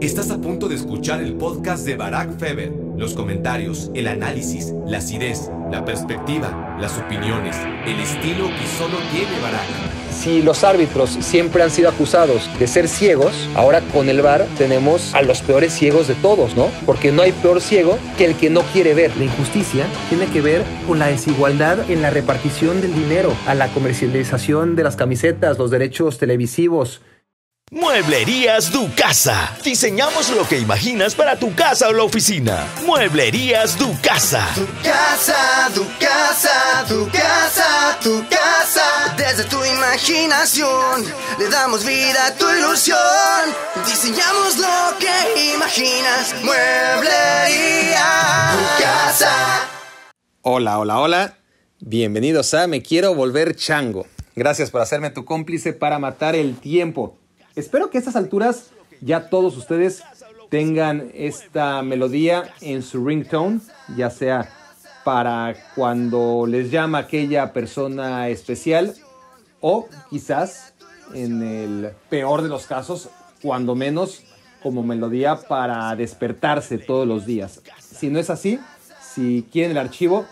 Estás a punto de escuchar el podcast de Barack Feber. Los comentarios, el análisis, la acidez, la perspectiva, las opiniones, el estilo que solo tiene Barack. Si los árbitros siempre han sido acusados de ser ciegos, ahora con el VAR tenemos a los peores ciegos de todos, ¿no? Porque no hay peor ciego que el que no quiere ver. La injusticia tiene que ver con la desigualdad en la repartición del dinero, a la comercialización de las camisetas, los derechos televisivos, Mueblerías Casa. Diseñamos lo que imaginas para tu casa o la oficina. Mueblerías Casa. Tu casa, tu casa, tu casa, tu casa. Desde tu imaginación le damos vida a tu ilusión. Diseñamos lo que imaginas. Mueblerías Casa. Hola, hola, hola. Bienvenidos a Me Quiero Volver Chango. Gracias por hacerme tu cómplice para matar el tiempo. Espero que a estas alturas ya todos ustedes tengan esta melodía en su ringtone, ya sea para cuando les llama aquella persona especial o quizás en el peor de los casos, cuando menos como melodía para despertarse todos los días. Si no es así, si quieren el archivo,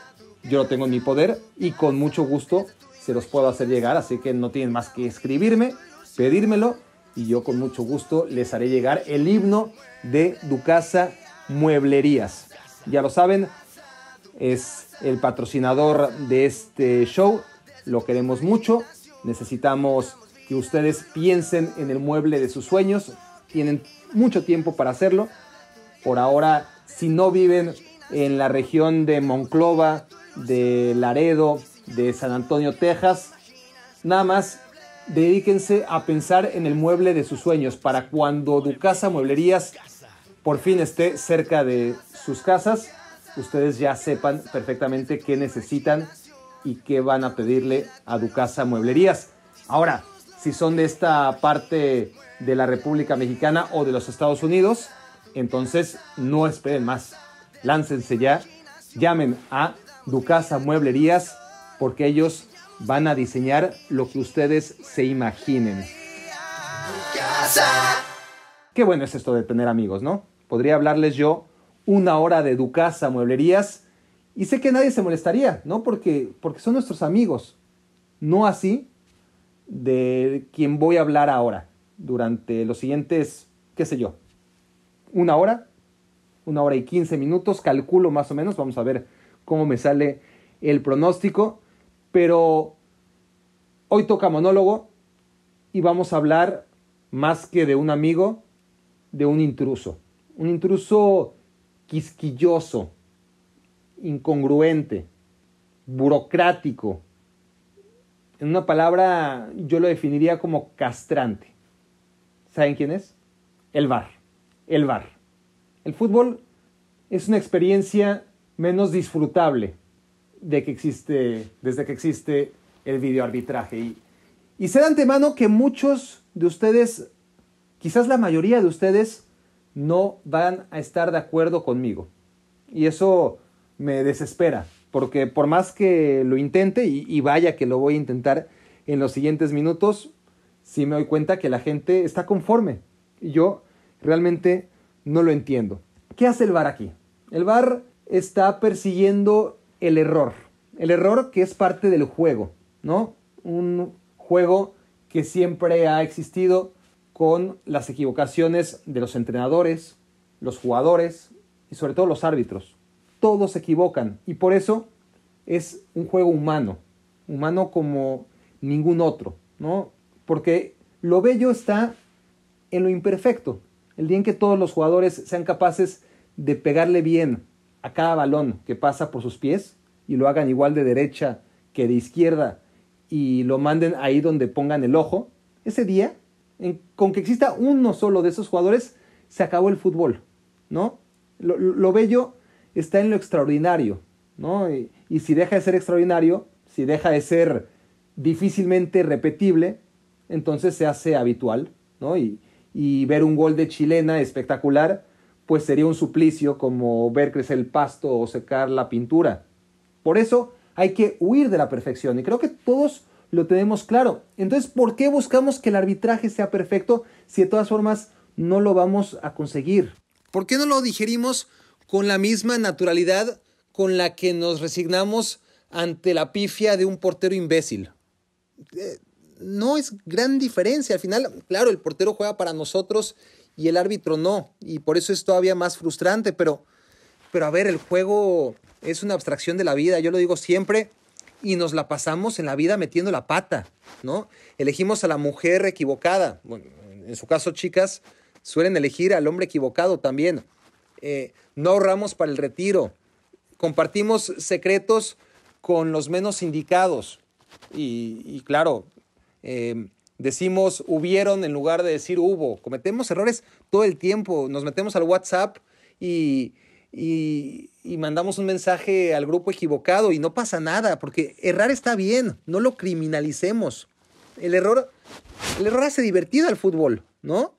yo lo tengo en mi poder y con mucho gusto se los puedo hacer llegar, así que no tienen más que escribirme, pedírmelo y yo con mucho gusto les haré llegar el himno de Ducasa Mueblerías. Ya lo saben, es el patrocinador de este show, lo queremos mucho, necesitamos que ustedes piensen en el mueble de sus sueños, tienen mucho tiempo para hacerlo, por ahora si no viven en la región de Monclova, de Laredo, de San Antonio, Texas, nada más dedíquense a pensar en el mueble de sus sueños para cuando Ducasa Mueblerías por fin esté cerca de sus casas, ustedes ya sepan perfectamente qué necesitan y qué van a pedirle a Ducasa Mueblerías. Ahora, si son de esta parte de la República Mexicana o de los Estados Unidos, entonces no esperen más. Láncense ya, llamen a Ducasa Mueblerías porque ellos van a diseñar lo que ustedes se imaginen. Qué bueno es esto de tener amigos, ¿no? Podría hablarles yo una hora de Ducasa Mueblerías y sé que nadie se molestaría, ¿no? Porque, porque son nuestros amigos. No así de quien voy a hablar ahora, durante los siguientes, qué sé yo, una hora, una hora y quince minutos, calculo más o menos, vamos a ver cómo me sale el pronóstico pero hoy toca monólogo y vamos a hablar más que de un amigo, de un intruso. Un intruso quisquilloso, incongruente, burocrático. En una palabra, yo lo definiría como castrante. ¿Saben quién es? El bar. El bar. El fútbol es una experiencia menos disfrutable de que existe, desde que existe el videoarbitraje. Y, y sé de antemano que muchos de ustedes, quizás la mayoría de ustedes, no van a estar de acuerdo conmigo. Y eso me desespera, porque por más que lo intente, y, vaya que lo voy a intentar en los siguientes minutos, si sí me doy cuenta que la gente está conforme. Y yo realmente no lo entiendo. ¿Qué hace el VAR aquí? El VAR está persiguiendo el error. El error que es parte del juego, ¿no? Un juego que siempre ha existido con las equivocaciones de los entrenadores, los jugadores y sobre todo los árbitros. Todos se equivocan y por eso es un juego humano, humano como ningún otro, ¿no? Porque lo bello está en lo imperfecto. El día en que todos los jugadores sean capaces de pegarle bien a cada balón que pasa por sus pies y lo hagan igual de derecha que de izquierda y lo manden ahí donde pongan el ojo, ese día, con que exista uno solo de esos jugadores, se acabó el fútbol, ¿no? Lo, bello está en lo extraordinario, ¿no? Y, si deja de ser extraordinario, si deja de ser difícilmente repetible, entonces se hace habitual, ¿no? Y, y ver un gol de chilena espectacular pues sería un suplicio como ver crecer el pasto o secar la pintura. Por eso hay que huir de la perfección y creo que todos lo tenemos claro. Entonces, ¿por qué buscamos que el arbitraje sea perfecto si de todas formas no lo vamos a conseguir? ¿Por qué no lo digerimos con la misma naturalidad con la que nos resignamos ante la pifia de un portero imbécil? Eh, no es gran diferencia. Al final, claro, el portero juega para nosotros y el árbitro no. Y por eso es todavía más frustrante, pero, pero a ver, el juego es una abstracción de la vida, yo lo digo siempre, y nos la pasamos en la vida metiendo la pata, ¿no? Elegimos a la mujer equivocada, bueno, en su caso chicas suelen elegir al hombre equivocado también, eh, no ahorramos para el retiro, compartimos secretos con los menos indicados, y, claro, eh, decimos hubieron en lugar de decir hubo. Cometemos errores todo el tiempo. Nos metemos al WhatsApp y, mandamos un mensaje al grupo equivocado y no pasa nada, porque errar está bien, no lo criminalicemos. El error, el error hace divertido al fútbol, ¿no?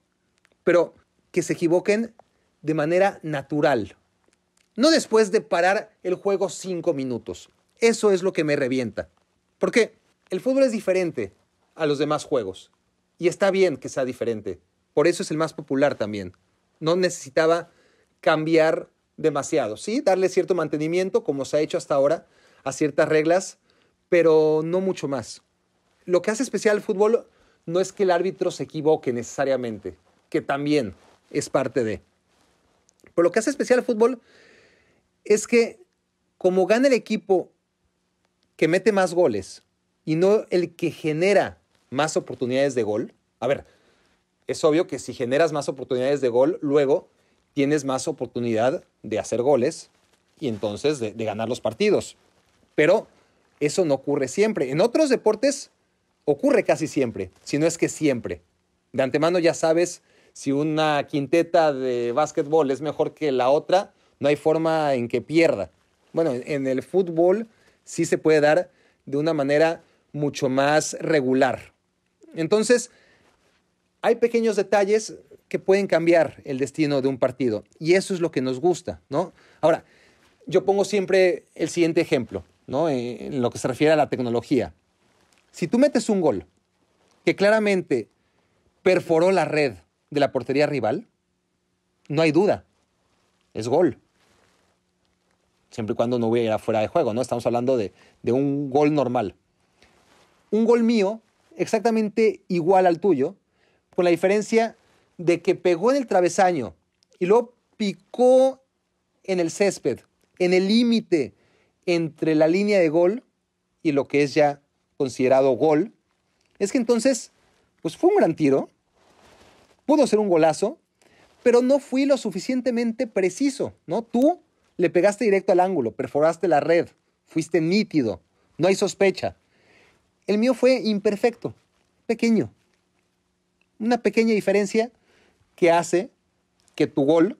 Pero que se equivoquen de manera natural. No después de parar el juego cinco minutos. Eso es lo que me revienta. Porque el fútbol es diferente a los demás juegos. Y está bien que sea diferente. Por eso es el más popular también. No necesitaba cambiar demasiado, ¿sí? Darle cierto mantenimiento, como se ha hecho hasta ahora, a ciertas reglas, pero no mucho más. Lo que hace especial el fútbol no es que el árbitro se equivoque necesariamente, que también es parte de. Pero lo que hace especial al fútbol es que como gana el equipo que mete más goles y no el que genera más oportunidades de gol. A ver, es obvio que si generas más oportunidades de gol, luego tienes más oportunidad de hacer goles y entonces de, ganar los partidos. Pero eso no ocurre siempre. En otros deportes ocurre casi siempre, si no es que siempre. De antemano ya sabes si una quinteta de básquetbol es mejor que la otra, no hay forma en que pierda. Bueno, en el fútbol sí se puede dar de una manera mucho más regular. Entonces, hay pequeños detalles que pueden cambiar el destino de un partido y eso es lo que nos gusta, Ahora, yo pongo siempre el siguiente ejemplo, ¿no? Eh, en lo que se refiere a la tecnología. Si tú metes un gol que claramente perforó la red de la portería rival, no hay duda, es gol. Siempre y cuando no hubiera fuera de juego, ¿no? Estamos hablando de un gol normal. Un gol mío exactamente igual al tuyo, con la diferencia de que pegó en el travesaño y luego picó en el césped, en el límite entre la línea de gol y lo que es ya considerado gol, es que entonces, pues fue un gran tiro, pudo ser un golazo, pero no fui lo suficientemente preciso, ¿no? Tú le pegaste directo al ángulo, perforaste la red, fuiste nítido, no hay sospecha. El mío fue imperfecto, pequeño. Una pequeña diferencia que hace que tu gol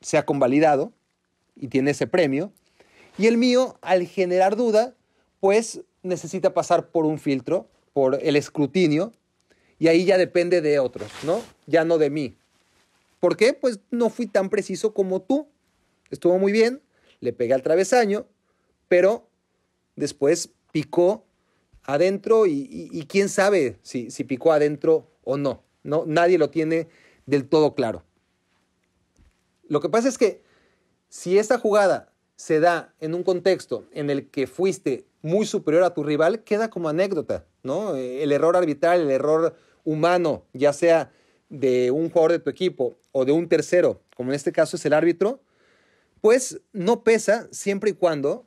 sea convalidado y tiene ese premio. Y el mío, al generar duda, pues necesita pasar por un filtro, por el escrutinio, y ahí ya depende de otros, ¿no? Ya no de mí. ¿Por qué? Pues no fui tan preciso como tú. Estuvo muy bien, le pegué al travesaño, pero después picó adentro y, quién sabe si, picó adentro o no. no. Nadie lo tiene del todo claro. Lo que pasa es que si esta jugada se da en un contexto en el que fuiste muy superior a tu rival, queda como anécdota, ¿no? Eh, el error arbitral, el error humano, ya sea de un jugador de tu equipo o de un tercero, como en este caso es el árbitro, pues no pesa siempre y cuando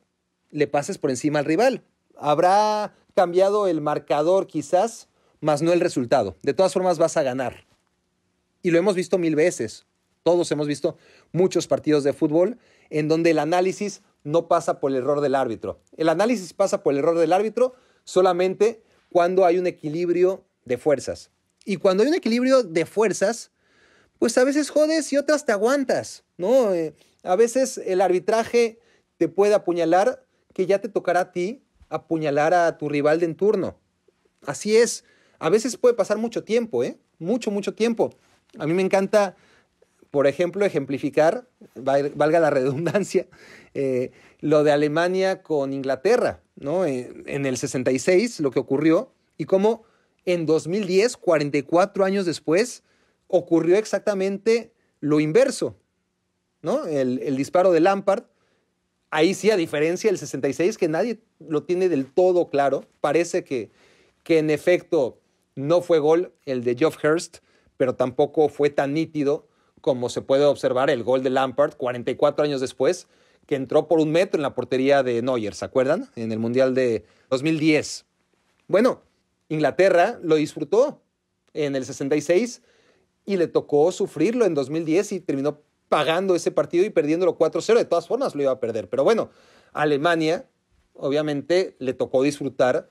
le pases por encima al rival. Habrá cambiado el marcador quizás, más no el resultado. De todas formas vas a ganar. Y lo hemos visto mil veces. Todos hemos visto muchos partidos de fútbol en donde el análisis no pasa por el error del árbitro. El análisis pasa por el error del árbitro solamente cuando hay un equilibrio de fuerzas. Y cuando hay un equilibrio de fuerzas, pues a veces jodes y otras te aguantas, ¿no? Eh, a veces el arbitraje te puede apuñalar que ya te tocará a ti apuñalar a tu rival de en turno. Así es. A veces puede pasar mucho tiempo, ¿eh? Mucho, mucho tiempo. A mí me encanta, por ejemplo, ejemplificar, valga la redundancia, eh, lo de Alemania con Inglaterra, ¿no? Eh, en, el 66, lo que ocurrió, y cómo en 2010, 44 años después, ocurrió exactamente lo inverso, ¿no? El, el disparo de Lampard ahí sí, a diferencia del 66, que nadie lo tiene del todo claro, parece que, que en efecto no fue gol el de Geoff Hurst, pero tampoco fue tan nítido como se puede observar el gol de Lampard 44 años después, que entró por un metro en la portería de Neuer, ¿se acuerdan? En el Mundial de 2010. Bueno, Inglaterra lo disfrutó en el 66 y le tocó sufrirlo en 2010 y terminó pagando ese partido y perdiéndolo 4-0. De todas formas lo iba a perder. Pero bueno, Alemania obviamente le tocó disfrutar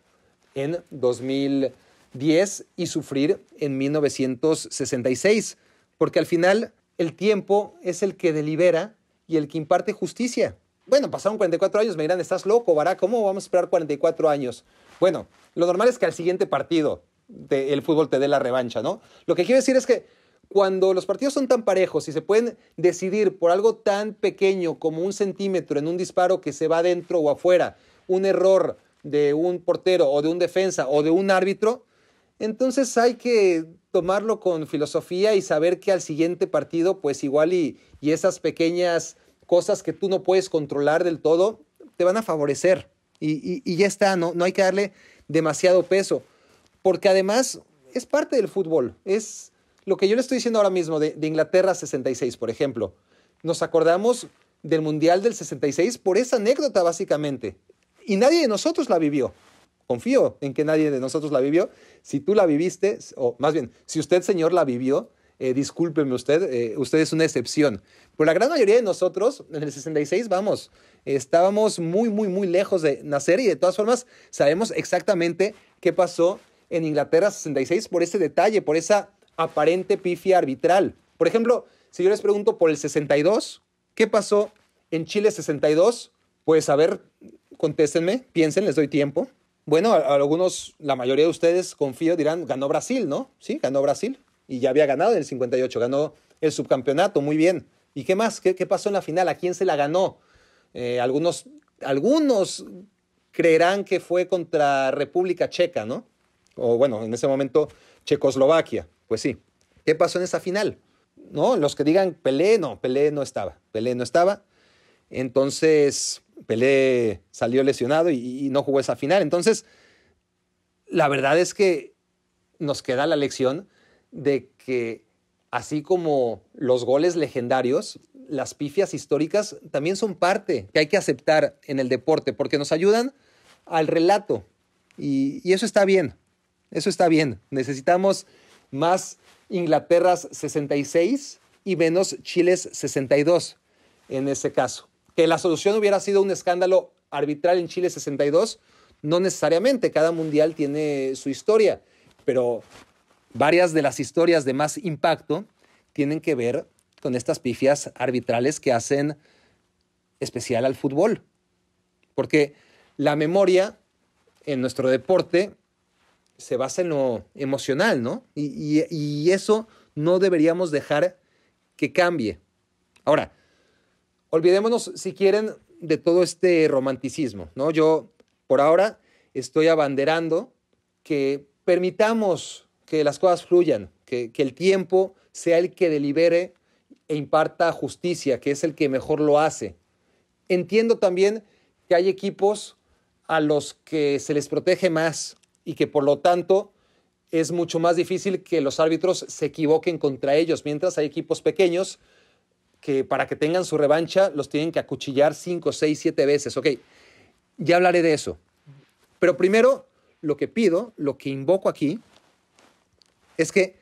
en 2010 y sufrir en 1966, porque al final el tiempo es el que delibera y el que imparte justicia. Bueno, pasaron 44 años, me dirán, estás loco, Bará, ¿cómo vamos a esperar 44 años? Bueno, lo normal es que al siguiente partido el fútbol te dé la revancha, ¿no? Lo que quiero decir es que cuando los partidos son tan parejos y se pueden decidir por algo tan pequeño como un centímetro en un disparo que se va dentro o afuera, un error de un portero o de un defensa o de un árbitro, entonces hay que tomarlo con filosofía y saber que al siguiente partido, pues igual y, esas pequeñas cosas que tú no puedes controlar del todo, te van a favorecer. Y, y ya está, ¿no? no hay que darle demasiado peso. Porque además es parte del fútbol, es, lo que yo le estoy diciendo ahora mismo de, Inglaterra 66, por ejemplo, nos acordamos del Mundial del 66 por esa anécdota básicamente. Y nadie de nosotros la vivió. Confío en que nadie de nosotros la vivió. Si tú la viviste, o más bien, si usted, señor, la vivió, eh, discúlpeme usted, eh, usted es una excepción. Pero la gran mayoría de nosotros, en el 66, vamos, estábamos muy, muy, muy lejos de nacer y de todas formas sabemos exactamente qué pasó en Inglaterra 66 por ese detalle, por esa aparente pifia arbitral. Por ejemplo, si yo les pregunto por el 62, ¿qué pasó en Chile 62? Pues a ver, contéstenme, piensen, les doy tiempo. Bueno, algunos, la mayoría de ustedes, confío, dirán, ganó Brasil, ¿no? Sí, ganó Brasil. Y ya había ganado en el 58, ganó el subcampeonato, muy bien. ¿Y qué más? ¿Qué, pasó en la final? ¿A quién se la ganó? Eh, algunos, algunos creerán que fue contra República Checa, ¿no? O bueno, en ese momento Checoslovaquia. Pues sí. ¿Qué pasó en esa final? No, los que digan Pelé, no, Pelé no estaba. Pelé no estaba. Entonces, Pelé salió lesionado y, no jugó esa final. Entonces, la verdad es que nos queda la lección de que así como los goles legendarios, las pifias históricas también son parte que hay que aceptar en el deporte porque nos ayudan al relato. y eso está bien, eso está bien. Necesitamos más Inglaterra 66 y menos Chile 62 en ese caso. Que la solución hubiera sido un escándalo arbitral en Chile 62, no necesariamente, cada mundial tiene su historia, pero varias de las historias de más impacto tienen que ver con estas pifias arbitrales que hacen especial al fútbol. Porque la memoria en nuestro deporte se basa en lo emocional, ¿no? Y, eso no deberíamos dejar que cambie. Ahora, olvidémonos, si quieren, de todo este romanticismo, ¿no? Yo, por ahora, estoy abanderando que permitamos que las cosas fluyan, que, que el tiempo sea el que delibere e imparta justicia, que es el que mejor lo hace. Entiendo también que hay equipos a los que se les protege más, y que por lo tanto es mucho más difícil que los árbitros se equivoquen contra ellos, mientras hay equipos pequeños que para que tengan su revancha los tienen que acuchillar 5, 6, 7 veces. Ok, ya hablaré de eso. Pero primero, lo que pido, lo que invoco aquí, es que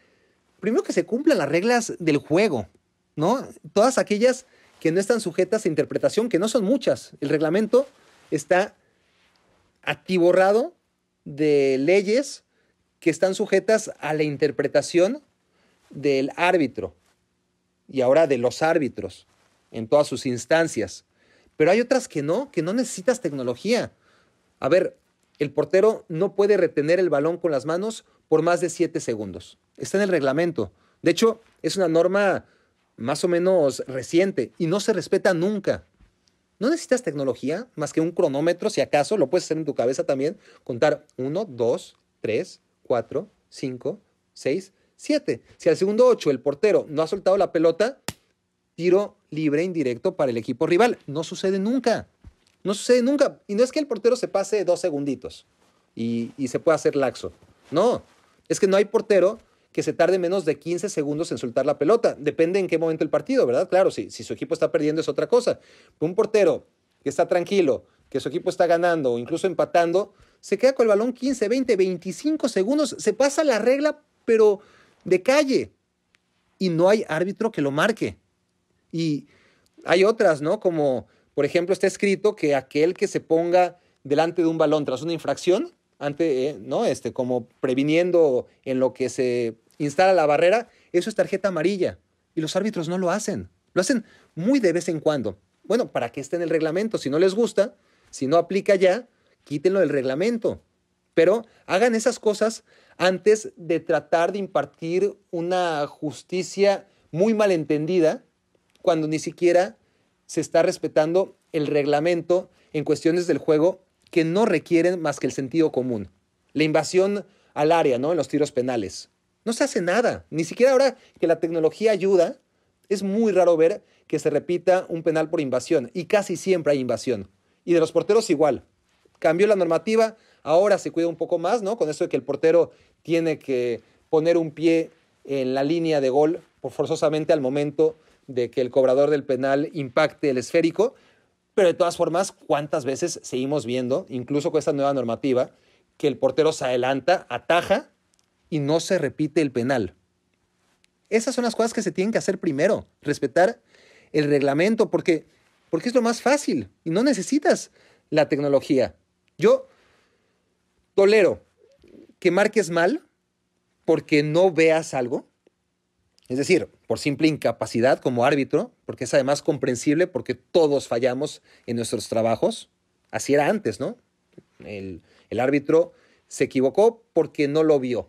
primero que se cumplan las reglas del juego, ¿no? Todas aquellas que no están sujetas a interpretación, que no son muchas. El reglamento está atiborrado de leyes que están sujetas a la interpretación del árbitro y ahora de los árbitros en todas sus instancias. Pero hay otras que no, que no necesitas tecnología. A ver, el portero no puede retener el balón con las manos por más de siete segundos. Está en el reglamento. De hecho, es una norma más o menos reciente y no se respeta nunca. No necesitas tecnología más que un cronómetro, si acaso, lo puedes hacer en tu cabeza también, contar 1, 2, 3, 4, 5, 6, 7. Si al segundo 8 el portero no ha soltado la pelota, tiro libre indirecto para el equipo rival. No sucede nunca. No sucede nunca. Y no es que el portero se pase dos segunditos y, y se pueda hacer laxo. No, es que no hay portero que se tarde menos de 15 segundos en soltar la pelota. Depende en qué momento el partido, ¿verdad? Claro, si, si su equipo está perdiendo es otra cosa. un portero que está tranquilo, que su equipo está ganando o incluso empatando, se queda con el balón 15, 20, 25 segundos, se pasa la regla, pero de calle. Y no hay árbitro que lo marque. Y hay otras, ¿no? Como, por ejemplo, está escrito que aquel que se ponga delante de un balón tras una infracción ante, eh, ¿no? Este, como previniendo en lo que se instala la barrera, eso es tarjeta amarilla. Y los árbitros no lo hacen. Lo hacen muy de vez en cuando. Bueno, para que esté en el reglamento. Si no les gusta, si no aplica ya, quítenlo del reglamento. Pero hagan esas cosas antes de tratar de impartir una justicia muy malentendida cuando ni siquiera se está respetando el reglamento en cuestiones del juego que no requieren más que el sentido común. La invasión al área, ¿no? En los tiros penales. No se hace nada. Ni siquiera ahora que la tecnología ayuda, es muy raro ver que se repita un penal por invasión. Y casi siempre hay invasión. Y de los porteros igual. Cambió la normativa, ahora se cuida un poco más, ¿no? Con eso de que el portero tiene que poner un pie en la línea de gol forzosamente al momento de que el cobrador del penal impacte el esférico. Pero de todas formas, ¿cuántas veces seguimos viendo, incluso con esta nueva normativa, que el portero se adelanta, ataja y no se repite el penal? Esas son las cosas que se tienen que hacer primero, respetar el reglamento, porque, porque es lo más fácil y no necesitas la tecnología. Yo tolero que marques mal porque no veas algo. Es decir, por simple incapacidad como árbitro, porque es además comprensible porque todos fallamos en nuestros trabajos. Así era antes, ¿no? El, árbitro se equivocó porque no lo vio.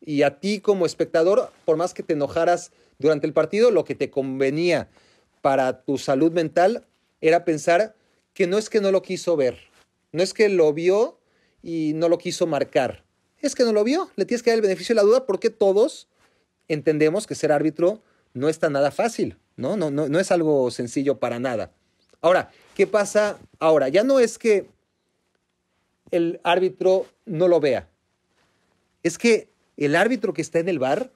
Y a ti como espectador, por más que te enojaras durante el partido, lo que te convenía para tu salud mental era pensar que no es que no lo quiso ver, no es que lo vio y no lo quiso marcar, es que no lo vio. Le tienes que dar el beneficio de la duda porque todos entendemos que ser árbitro no está nada fácil, ¿no? No, no, es algo sencillo para nada. Ahora, ¿qué pasa ahora? Ya no es que el árbitro no lo vea. Es que el árbitro que está en el bar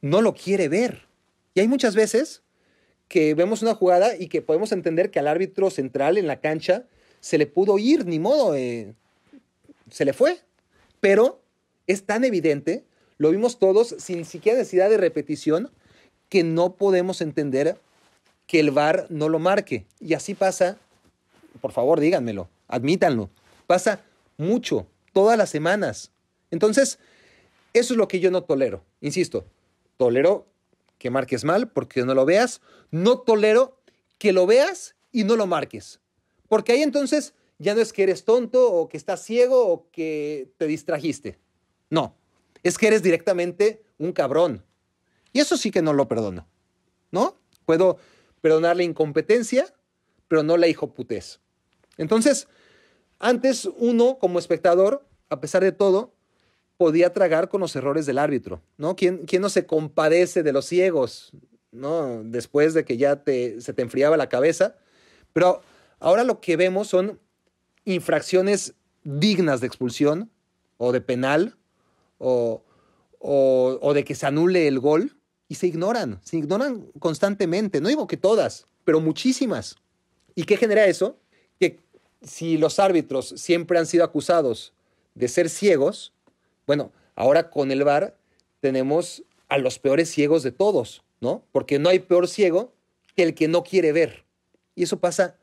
no lo quiere ver. Y hay muchas veces que vemos una jugada y que podemos entender que al árbitro central en la cancha se le pudo ir, ni modo, eh, se le fue. Pero es tan evidente, lo vimos todos sin siquiera necesidad de repetición, que no podemos entender que el bar no lo marque. Y así pasa, por favor díganmelo, admítanlo, pasa mucho, todas las semanas. Entonces, eso es lo que yo no tolero, insisto, tolero que marques mal porque no lo veas, no tolero que lo veas y no lo marques, porque ahí entonces ya no es que eres tonto o que estás ciego o que te distrajiste, no, es que eres directamente un cabrón, y eso sí que no lo perdono, ¿no? Puedo perdonar la incompetencia, pero no la hijoputez. Entonces, antes uno como espectador, a pesar de todo, podía tragar con los errores del árbitro, ¿no? ¿Quién, quién no se compadece de los ciegos, ¿no? Después de que ya se te enfriaba la cabeza. Pero ahora lo que vemos son infracciones dignas de expulsión o de penal o de que se anule el gol, y se ignoran, se ignoran constantemente, no digo que todas, pero muchísimas. ¿Y qué genera eso? Que si los árbitros siempre han sido acusados de ser ciegos, bueno, ahora con el VAR tenemos a los peores ciegos de todos, ¿no? Porque no hay peor ciego que el que no quiere ver. Y eso pasa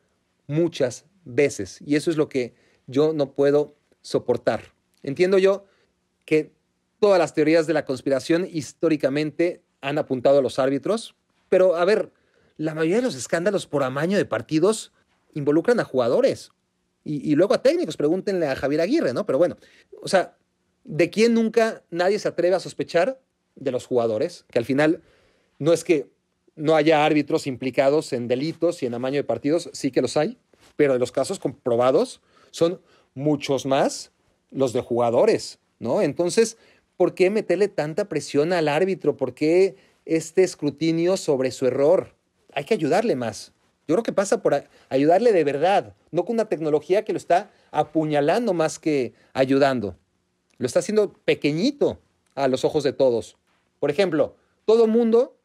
muchas veces. Y eso es lo que yo no puedo soportar. Entiendo yo que todas las teorías de la conspiración históricamente han apuntado a los árbitros, pero a ver, la mayoría de los escándalos por amaño de partidos involucran a jugadores y, luego a técnicos. Pregúntenle a Javier Aguirre, ¿no? Pero bueno, o sea, ¿de quién nunca nadie se atreve a sospechar? De los jugadores, que al final no es que no haya árbitros implicados en delitos y en amaño de partidos, sí que los hay, pero de los casos comprobados son muchos más los de jugadores, ¿no? Entonces, ¿por qué meterle tanta presión al árbitro? ¿Por qué este escrutinio sobre su error? Hay que ayudarle más. Yo creo que pasa por ayudarle de verdad, no con una tecnología que lo está apuñalando más que ayudando. Lo está haciendo pequeñito a los ojos de todos. Por ejemplo, todo mundo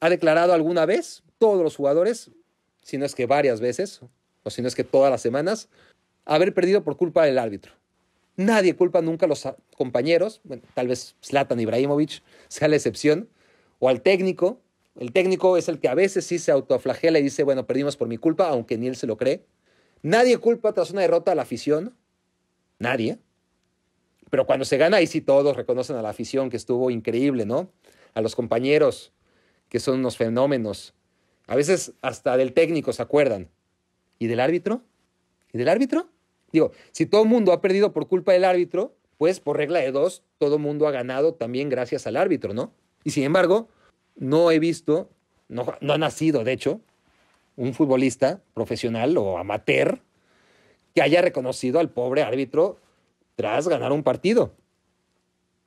ha declarado alguna vez, todos los jugadores, si no es que varias veces, o si no es que todas las semanas, haber perdido por culpa del árbitro. Nadie culpa nunca a los compañeros, tal vez Zlatan Ibrahimovic sea la excepción, o al técnico. El técnico es el que a veces sí se autoflagela y dice, bueno, perdimos por mi culpa, aunque ni él se lo cree. Nadie culpa tras una derrota a la afición, nadie. Pero cuando se gana, ahí sí todos reconocen a la afición que estuvo increíble, ¿no? A los compañeros, que son unos fenómenos. A veces hasta del técnico se acuerdan. ¿Y del árbitro? ¿Y del árbitro? Digo, si todo el mundo ha perdido por culpa del árbitro, pues por regla de dos, todo el mundo ha ganado también gracias al árbitro, ¿no? Y sin embargo, no he visto, no, no ha nacido, de hecho, un futbolista profesional o amateur que haya reconocido al pobre árbitro tras ganar un partido.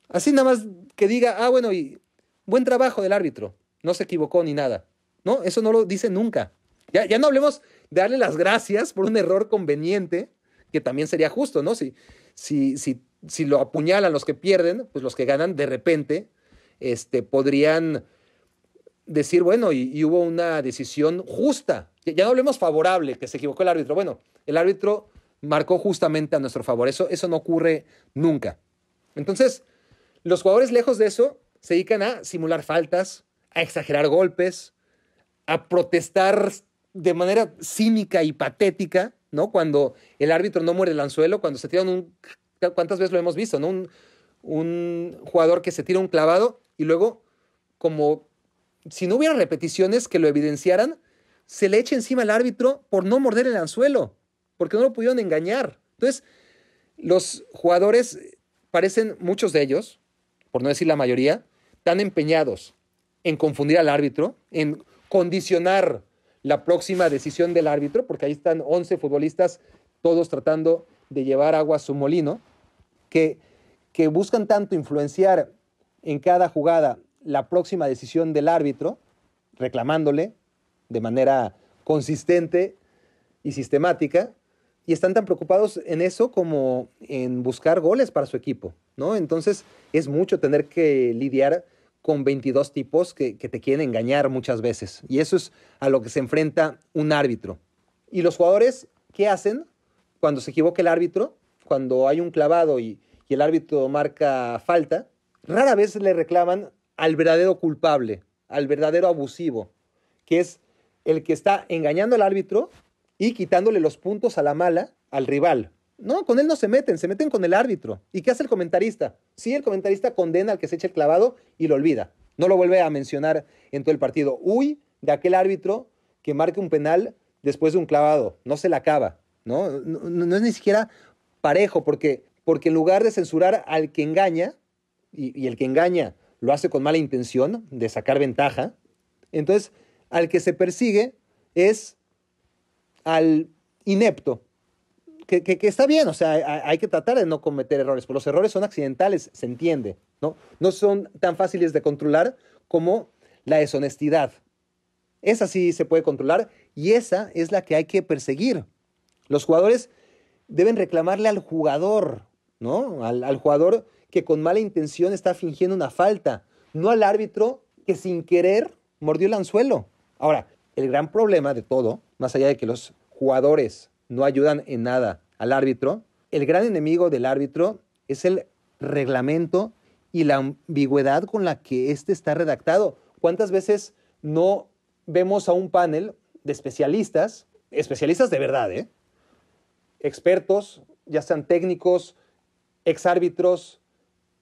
Así nada más que diga, ah, bueno, y buen trabajo del árbitro, no se equivocó ni nada. No, eso no lo dice nunca. Ya, ya no hablemos de darle las gracias por un error conveniente que también sería justo, ¿no? Si, si, si, lo apuñalan los que pierden, pues los que ganan de repente este, podrían decir, bueno, y, hubo una decisión justa. Ya no hablemos favorable, que se equivocó el árbitro. Bueno, el árbitro marcó justamente a nuestro favor. Eso, eso no ocurre nunca. Entonces, los jugadores lejos de eso se dedican a simular faltas, a exagerar golpes, a protestar de manera cínica y patética ¿no? Cuando el árbitro no muere el anzuelo, cuando se tiran un. ¿Cuántas veces lo hemos visto, Un, un jugador que se tira un clavado y luego, como si no hubiera repeticiones que lo evidenciaran, se le echa encima al árbitro por no morder el anzuelo, porque no lo pudieron engañar. Entonces, los jugadores parecen, muchos de ellos, por no decir la mayoría, tan empeñados en confundir al árbitro, en condicionar la próxima decisión del árbitro, porque ahí están 11 futbolistas, todos tratando de llevar agua a su molino, que, que buscan tanto influenciar en cada jugada la próxima decisión del árbitro, reclamándole de manera consistente y sistemática, y están tan preocupados en eso como en buscar goles para su equipo, ¿no? Entonces es mucho tener que lidiar con 22 tipos que, te quieren engañar muchas veces. Y eso es a lo que se enfrenta un árbitro. ¿Y los jugadores qué hacen cuando se equivoca el árbitro? Cuando hay un clavado y el árbitro marca falta, rara vez le reclaman al verdadero culpable, al verdadero abusivo, que es el que está engañando al árbitro y quitándole los puntos a la mala al rival. No, con él no se meten, se meten con el árbitro. ¿Y qué hace el comentarista? Sí, el comentarista condena al que se echa el clavado y lo olvida. No lo vuelve a mencionar en todo el partido. Uy, de aquel árbitro que marque un penal después de un clavado, no se le acaba, ¿no? No, es ni siquiera parejo, porque, porque en lugar de censurar al que engaña, y el que engaña lo hace con mala intención de sacar ventaja, entonces al que se persigue es al inepto, que, está bien, o sea, hay, que tratar de no cometer errores, pero los errores son accidentales, se entiende, ¿no? No son tan fáciles de controlar como la deshonestidad. Esa sí se puede controlar y esa es la que hay que perseguir. Los jugadores deben reclamarle al jugador, ¿no? Al, al jugador que con mala intención está fingiendo una falta, no al árbitro que sin querer mordió el anzuelo. Ahora, el gran problema de todo, más allá de que los jugadores no ayudan en nada al árbitro. El gran enemigo del árbitro es el reglamento y la ambigüedad con la que éste está redactado. ¿Cuántas veces no vemos a un panel de especialistas, especialistas de verdad, eh? expertos, ya sean técnicos, exárbitros,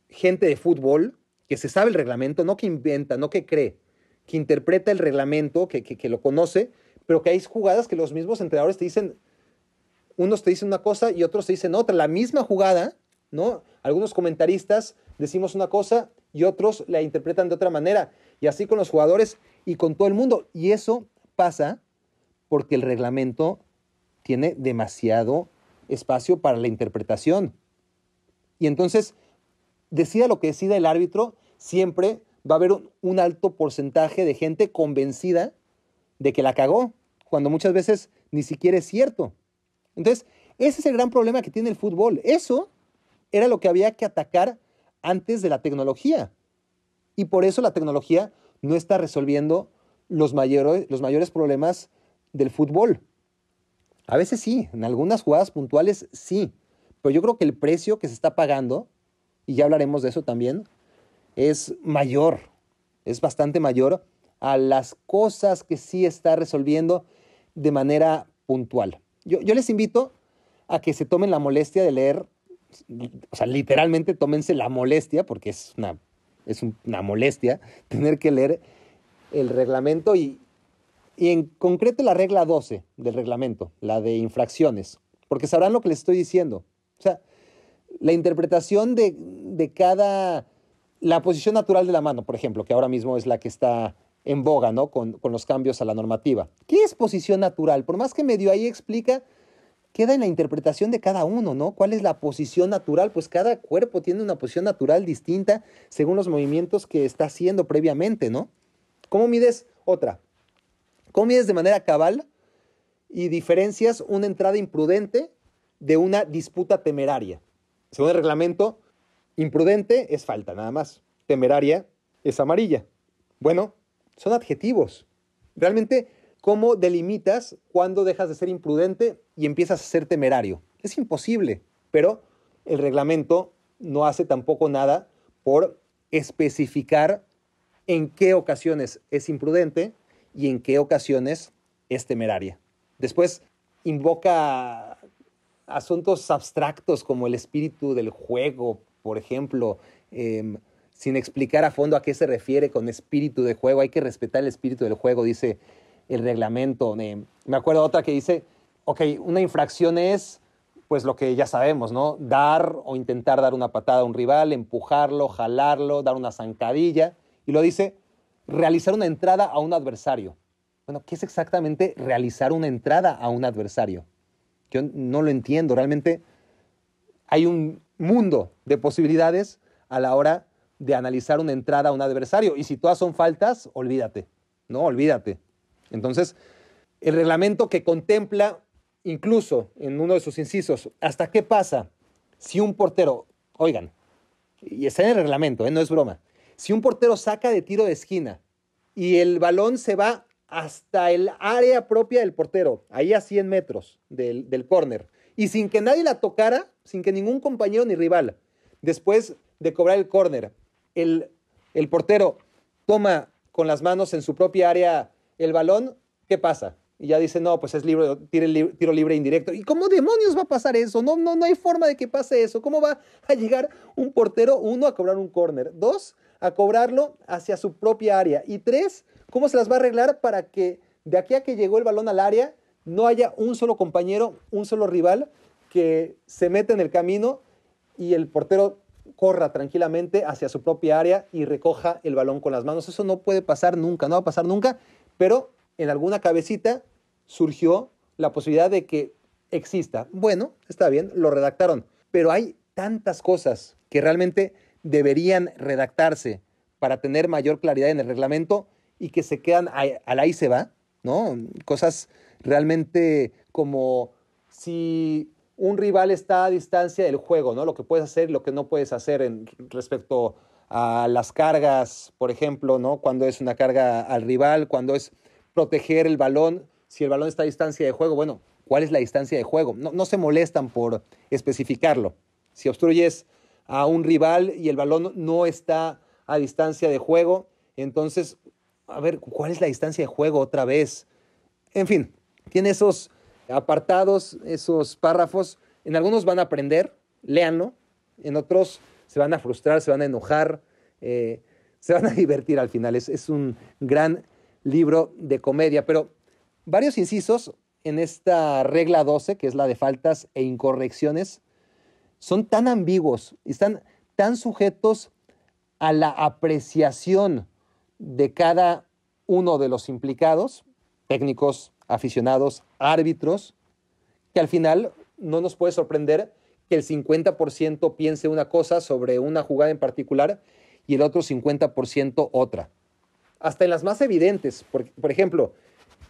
gente de fútbol, que se sabe el reglamento, no que inventa, no que cree, que interpreta el reglamento, que, que lo conoce, pero que hay jugadas que los mismos entrenadores te dicen, unos te dicen una cosa y otros te dicen otra. La misma jugada, ¿no? Algunos comentaristas decimos una cosa y otros la interpretan de otra manera. Y así con los jugadores y con todo el mundo. Y eso pasa porque el reglamento tiene demasiado espacio para la interpretación. Y entonces, decida lo que decida el árbitro, siempre va a haber un, alto porcentaje de gente convencida de que la cagó, cuando muchas veces ni siquiera es cierto. Entonces, ese es el gran problema que tiene el fútbol. Eso era lo que había que atacar antes de la tecnología. Y por eso la tecnología no está resolviendo los, mayores, los mayores problemas del fútbol. A veces sí, en algunas jugadas puntuales sí, pero yo creo que el precio que se está pagando, y ya hablaremos de eso también, es mayor, es bastante mayor a las cosas que sí está resolviendo de manera puntual. Yo, les invito a que se tomen la molestia de leer, o sea, literalmente tómense la molestia, porque es una, es una molestia tener que leer el reglamento y, y en concreto la regla 12 del reglamento, la de infracciones, porque sabrán lo que les estoy diciendo. O sea, la interpretación de, de cada, la posición natural de la mano, por ejemplo, que ahora mismo es la que está en boga, ¿no? Con, los cambios a la normativa. ¿Qué es posición natural? Por más que medio ahí explica, queda en la interpretación de cada uno, ¿no? ¿Cuál es la posición natural? Pues cada cuerpo tiene una posición natural distinta según los movimientos que está haciendo previamente, ¿no? ¿Cómo mides otra? ¿Cómo mides de manera cabal y diferencias una entrada imprudente de una disputa temeraria? Según el reglamento, imprudente es falta, nada más. Temeraria es amarilla. Bueno, son adjetivos. Realmente, ¿cómo delimitas cuando dejas de ser imprudente y empiezas a ser temerario? Es imposible, pero el reglamento no hace tampoco nada por especificar en qué ocasiones es imprudente y en qué ocasiones es temeraria. Después invoca asuntos abstractos como el espíritu del juego, por ejemplo, em, sin explicar a fondo a qué se refiere con espíritu de juego. Hay que respetar el espíritu del juego, dice el reglamento. me acuerdo otra que dice, ok, una infracción es pues lo que ya sabemos, ¿no? Dar o intentar dar una patada a un rival, empujarlo, jalarlo, dar una zancadilla. Y lo dice, realizar una entrada a un adversario. Bueno, ¿qué es exactamente realizar una entrada a un adversario? Yo no lo entiendo. Realmente hay un mundo de posibilidades a la hora de analizar una entrada a un adversario. Y si todas son faltas, olvídate, ¿no? Olvídate. Entonces, el reglamento que contempla, incluso en uno de sus incisos, hasta qué pasa si un portero, oigan, y está en el reglamento, ¿eh? no es broma, si un portero saca de tiro de esquina y el balón se va hasta el área propia del portero, ahí a 100 metros del, del córner, y sin que nadie la tocara, sin que ningún compañero ni rival, después de cobrar el córner, el, portero toma con las manos en su propia área el balón, ¿qué pasa? Y ya dice, no, pues es libre, tiro, libre, tiro libre indirecto. ¿Y cómo demonios va a pasar eso? No, no, no hay forma de que pase eso. ¿Cómo va a llegar un portero, uno, a cobrar un córner? Dos, a cobrarlo hacia su propia área. Y tres, ¿cómo se las va a arreglar para que de aquí a que llegó el balón al área no haya un solo compañero, un solo rival que se meta en el camino y el portero corra tranquilamente hacia su propia área y recoja el balón con las manos. Eso no puede pasar nunca, no va a pasar nunca, pero en alguna cabecita surgió la posibilidad de que exista. Bueno, está bien, lo redactaron, pero hay tantas cosas que realmente deberían redactarse para tener mayor claridad en el reglamento y que se quedan al ahí se va, ¿no? Cosas realmente como si un rival está a distancia del juego, ¿no? Lo que puedes hacer y lo que no puedes hacer en, respecto a las cargas, por ejemplo, ¿no? Cuando es una carga al rival, cuando es proteger el balón, si el balón está a distancia de juego, bueno, ¿cuál es la distancia de juego? No, no se molestan por especificarlo. Si obstruyes a un rival y el balón no está a distancia de juego, entonces, a ver, ¿cuál es la distancia de juego otra vez? En fin, tiene esos apartados, esos párrafos, en algunos van a aprender, leanlo, en otros se van a frustrar, se van a enojar, eh, se van a divertir al final. Es, es, un gran libro de comedia, pero varios incisos en esta regla 12, que es la de faltas e incorrecciones, son tan ambiguos y están tan sujetos a la apreciación de cada uno de los implicados, técnicos, aficionados, árbitros, que al final no nos puede sorprender que el 50% piense una cosa sobre una jugada en particular y el otro 50% otra. Hasta en las más evidentes, por, ejemplo,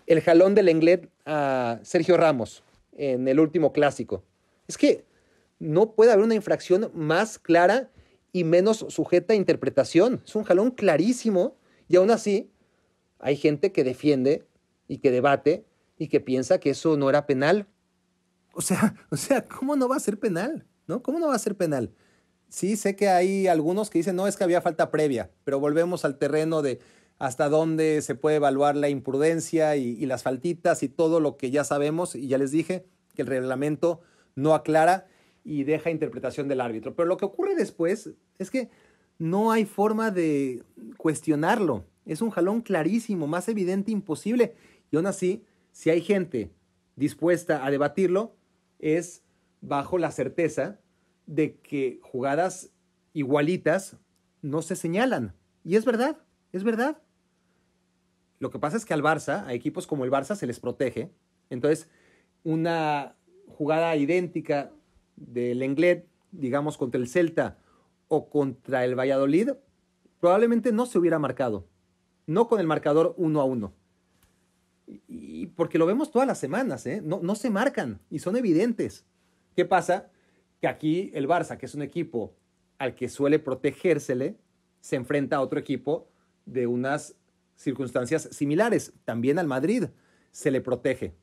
el jalón del Englet a Sergio Ramos en el último clásico. Es que no puede haber una infracción más clara y menos sujeta a interpretación. Es un jalón clarísimo y aún así hay gente que defiende y que debate y que piensa que eso no era penal. O sea, o sea, ¿cómo no va a ser penal? ¿No? ¿Cómo no va a ser penal? Sí, sé que hay algunos que dicen, no, es que había falta previa, pero volvemos al terreno de hasta dónde se puede evaluar la imprudencia y, y las faltitas y todo lo que ya sabemos, y ya les dije que el reglamento no aclara y deja interpretación del árbitro. Pero lo que ocurre después es que no hay forma de cuestionarlo. Es un jalón clarísimo, más evidente imposible. Y aún así, si hay gente dispuesta a debatirlo, es bajo la certeza de que jugadas igualitas no se señalan. Y es verdad, es verdad. Lo que pasa es que al Barça, a equipos como el Barça, se les protege. Entonces, una jugada idéntica del Englet, digamos, contra el Celta o contra el Valladolid, probablemente no se hubiera marcado. No con el marcador uno a uno porque lo vemos todas las semanas, ¿eh? no, no se marcan y son evidentes. ¿Qué pasa? Que aquí el Barça, que es un equipo al que suele protegérsele, se enfrenta a otro equipo de unas circunstancias similares. También al Madrid se le protege.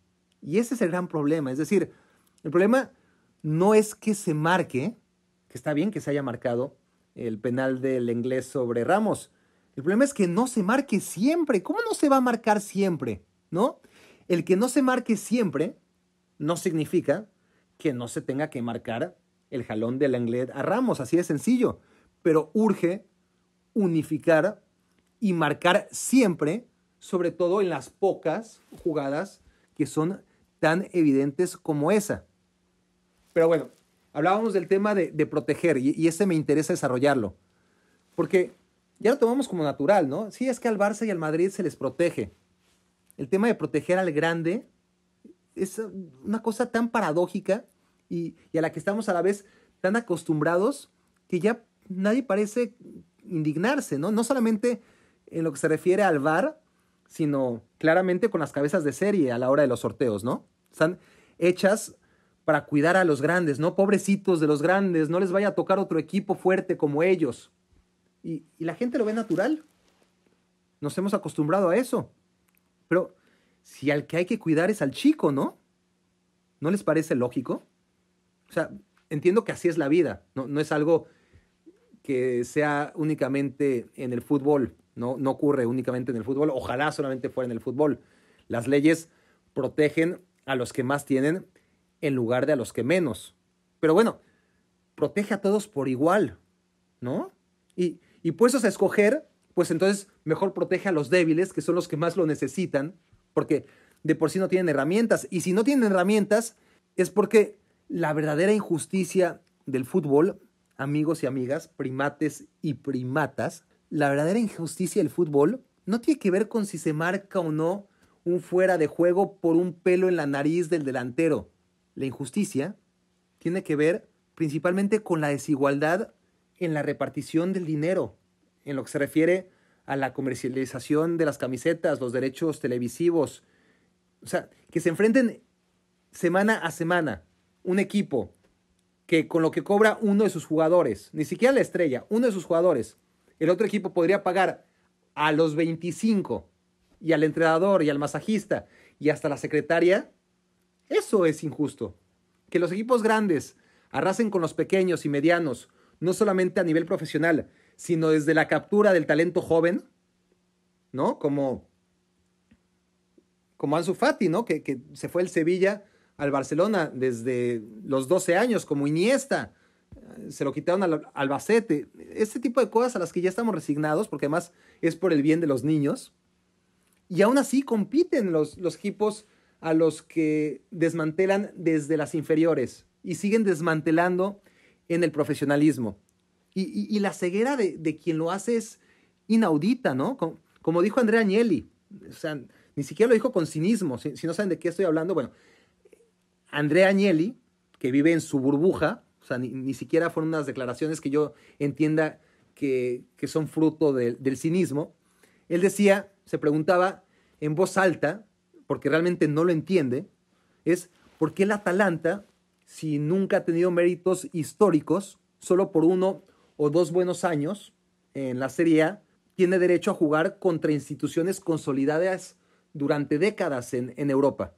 Y ese es el gran problema. Es decir, el problema no es que se marque, que está bien que se haya marcado el penal del inglés sobre Ramos. El problema es que no se marque siempre. ¿Cómo no se va a marcar siempre? ¿No? El que no se marque siempre no significa que no se tenga que marcar el jalón de Langlet a Ramos, así de sencillo. Pero urge unificar y marcar siempre, sobre todo en las pocas jugadas que son tan evidentes como esa. Pero bueno, hablábamos del tema de, proteger y, y, ese me interesa desarrollarlo. Porque ya lo tomamos como natural, ¿no? Sí, es que al Barça y al Madrid se les protege el tema de proteger al grande es una cosa tan paradójica y, a la que estamos a la vez tan acostumbrados que ya nadie parece indignarse, ¿no? No solamente en lo que se refiere al VAR, sino claramente con las cabezas de serie a la hora de los sorteos, ¿no? Están hechas para cuidar a los grandes, ¿no? Pobrecitos de los grandes, no les vaya a tocar otro equipo fuerte como ellos. y la gente lo ve natural. Nos hemos acostumbrado a eso. Pero si al que hay que cuidar es al chico, ¿no? ¿No les parece lógico? O sea, entiendo que así es la vida, no, es algo que sea únicamente en el fútbol, no, no ocurre únicamente en el fútbol, ojalá solamente fuera en el fútbol. Las leyes protegen a los que más tienen en lugar de a los que menos. Pero bueno, protege a todos por igual, ¿no? Y, y puestos a escoger, pues entonces mejor protege a los débiles, que son los que más lo necesitan, porque de por sí no tienen herramientas. Y si no tienen herramientas, es porque la verdadera injusticia del fútbol, amigos y amigas, primates y primatas, la verdadera injusticia del fútbol no tiene que ver con si se marca o no un fuera de juego por un pelo en la nariz del delantero. La injusticia tiene que ver principalmente con la desigualdad en la repartición del dinero en lo que se refiere a la comercialización de las camisetas, los derechos televisivos. O sea, que se enfrenten semana a semana un equipo que con lo que cobra uno de sus jugadores, ni siquiera la estrella, uno de sus jugadores, el otro equipo podría pagar a los 25 y al entrenador y al masajista y hasta la secretaria, eso es injusto. Que los equipos grandes arrasen con los pequeños y medianos, no solamente a nivel profesional, sino desde la captura del talento joven, ¿no? Como, como Ansu Fati, ¿no? Que, se fue el Sevilla al Barcelona desde los 12 años, como Iniesta, eh, se lo quitaron al Albacete, este tipo de cosas a las que ya estamos resignados, porque además es por el bien de los niños, y aún así compiten los, los equipos a los que desmantelan desde las inferiores y siguen desmantelando en el profesionalismo. Y, la ceguera de, quien lo hace es inaudita, ¿no? Como, dijo Andrea Agnelli, o sea, ni siquiera lo dijo con cinismo, si, no saben de qué estoy hablando, bueno, Andrea Agnelli, que vive en su burbuja, o sea, ni, siquiera fueron unas declaraciones que yo entienda que, que son fruto del cinismo, él decía, se preguntaba en voz alta, porque realmente no lo entiende, es por qué el Atalanta, si nunca ha tenido méritos históricos, solo por uno o dos buenos años en la Serie A, tiene derecho a jugar contra instituciones consolidadas durante décadas en, Europa.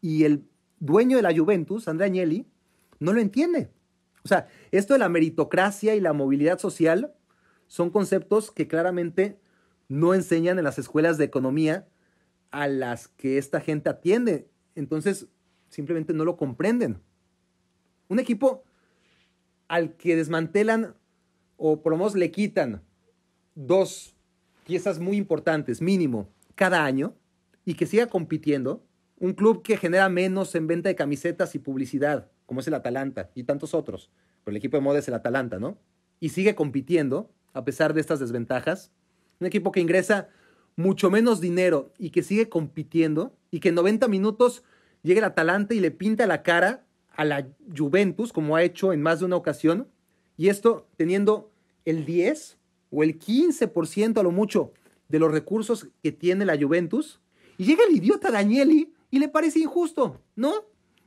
Y el dueño de la Juventus, Andrea Agnelli, no lo entiende. O sea, esto de la meritocracia y la movilidad social son conceptos que claramente no enseñan en las escuelas de economía a las que esta gente atiende. Entonces, simplemente no lo comprenden. Un equipo al que desmantelan o por lo menos le quitan dos piezas muy importantes, mínimo, cada año, y que siga compitiendo, un club que genera menos en venta de camisetas y publicidad, como es el Atalanta y tantos otros, pero el equipo de moda es el Atalanta, ¿no? Y sigue compitiendo a pesar de estas desventajas, un equipo que ingresa mucho menos dinero y que sigue compitiendo y que en 90 minutos llegue el Atalanta y le pinta la cara a la Juventus, como ha hecho en más de una ocasión, y esto teniendo el 10 o el 15% a lo mucho de los recursos que tiene la Juventus. Y llega el idiota Danieli y le parece injusto, ¿no?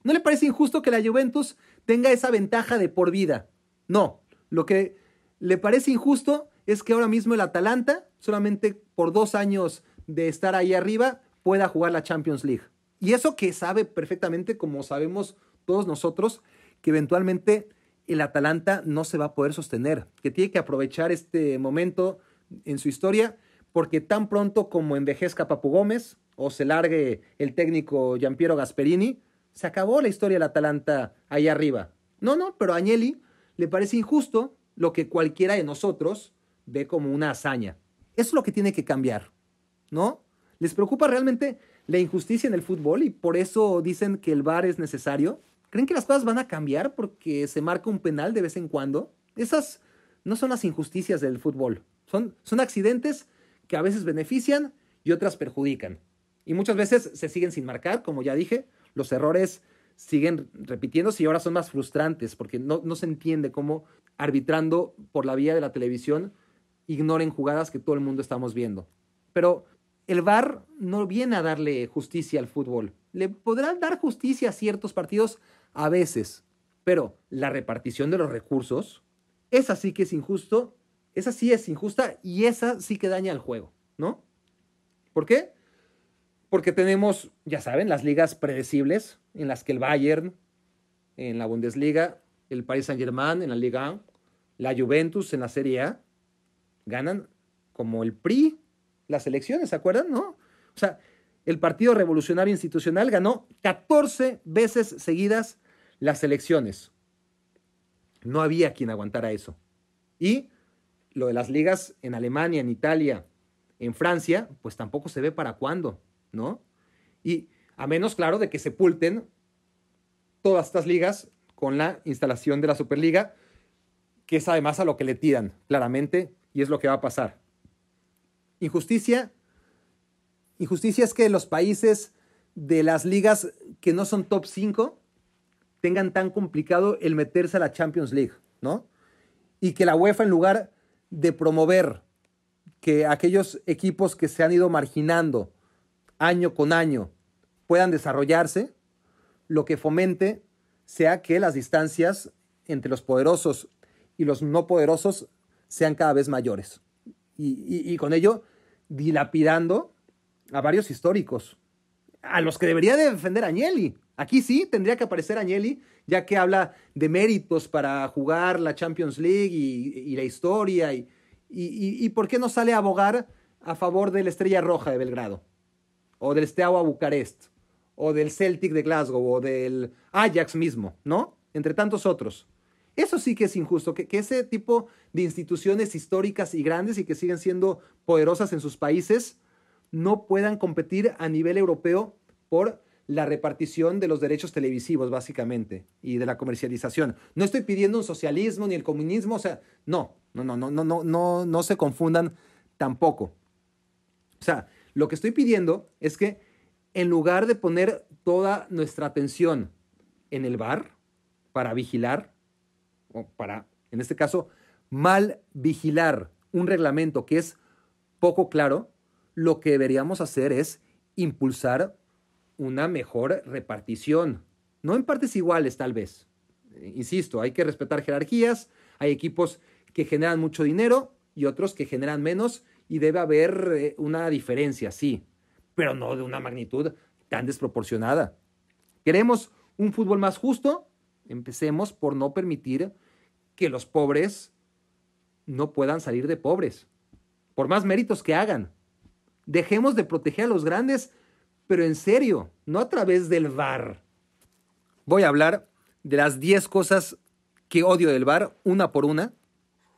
No le parece injusto que la Juventus tenga esa ventaja de por vida. No, lo que le parece injusto es que ahora mismo el Atalanta, solamente por dos años de estar ahí arriba, pueda jugar la Champions League. Y eso que sabe perfectamente, como sabemos todos nosotros, que eventualmente el Atalanta no se va a poder sostener, que tiene que aprovechar este momento en su historia, porque tan pronto como envejezca Papu Gómez o se largue el técnico Giampiero Gasperini, se acabó la historia del Atalanta ahí arriba. No, no, pero a Agnelli le parece injusto lo que cualquiera de nosotros ve como una hazaña. Eso es lo que tiene que cambiar, ¿no? Les preocupa realmente la injusticia en el fútbol y por eso dicen que el VAR es necesario ¿Creen que las cosas van a cambiar porque se marca un penal de vez en cuando? Esas no son las injusticias del fútbol. Son, son accidentes que a veces benefician y otras perjudican. Y muchas veces se siguen sin marcar, como ya dije, los errores siguen repitiéndose y ahora son más frustrantes porque no, no se entiende cómo arbitrando por la vía de la televisión ignoren jugadas que todo el mundo estamos viendo. Pero el VAR no viene a darle justicia al fútbol. Le podrán dar justicia a ciertos partidos a veces, pero la repartición de los recursos, esa sí que es injusto, esa sí es injusta y esa sí que daña al juego, ¿no? ¿Por qué? Porque tenemos, ya saben, las ligas predecibles en las que el Bayern, en la Bundesliga, el Paris Saint-Germain en la Liga 1, la Juventus en la Serie A, ganan como el PRI las elecciones, ¿se acuerdan? ¿No? O sea, el Partido Revolucionario Institucional ganó 14 veces seguidas las elecciones. No había quien aguantara eso. Y lo de las ligas en Alemania, en Italia, en Francia, pues tampoco se ve para cuándo, ¿no? Y a menos, claro, de que sepulten todas estas ligas con la instalación de la Superliga, que es además a lo que le tiran, claramente, y es lo que va a pasar. Injusticia. Injusticia es que los países de las ligas que no son top 5 tengan tan complicado el meterse a la Champions League, ¿no? Y que la UEFA en lugar de promover que aquellos equipos que se han ido marginando año con año puedan desarrollarse, lo que fomente sea que las distancias entre los poderosos y los no poderosos sean cada vez mayores. Y, con ello dilapidando a varios históricos, a los que debería defender Agnelli. Aquí sí tendría que aparecer Agnelli, ya que habla de méritos para jugar la Champions League y, la historia. Y, y, por qué no sale a abogar a favor de la Estrella Roja de Belgrado? O del Steaua Bucarest, o del Celtic de Glasgow, o del Ajax mismo, ¿no? Entre tantos otros. Eso sí que es injusto, que ese tipo de instituciones históricas y grandes y que siguen siendo poderosas en sus países no puedan competir a nivel europeo por la repartición de los derechos televisivos, básicamente, y de la comercialización. No estoy pidiendo un socialismo ni el comunismo, o sea, no, no, no, no, no, no, no, no se confundan tampoco. O sea, lo que estoy pidiendo es que en lugar de poner toda nuestra atención en el bar para vigilar, o para, en este caso, mal vigilar un reglamento que es poco claro, lo que deberíamos hacer es impulsar una mejor repartición, no en partes iguales tal vez. Eh, insisto, hay que respetar jerarquías, hay equipos que generan mucho dinero y otros que generan menos y debe haber eh, una diferencia, sí, pero no de una magnitud tan desproporcionada. ¿Queremos un fútbol más justo? Empecemos por no permitir que los pobres no puedan salir de pobres, por más méritos que hagan. Dejemos de proteger a los grandes, pero en serio, no a través del VAR. Voy a hablar de las 10 cosas que odio del VAR, una por una,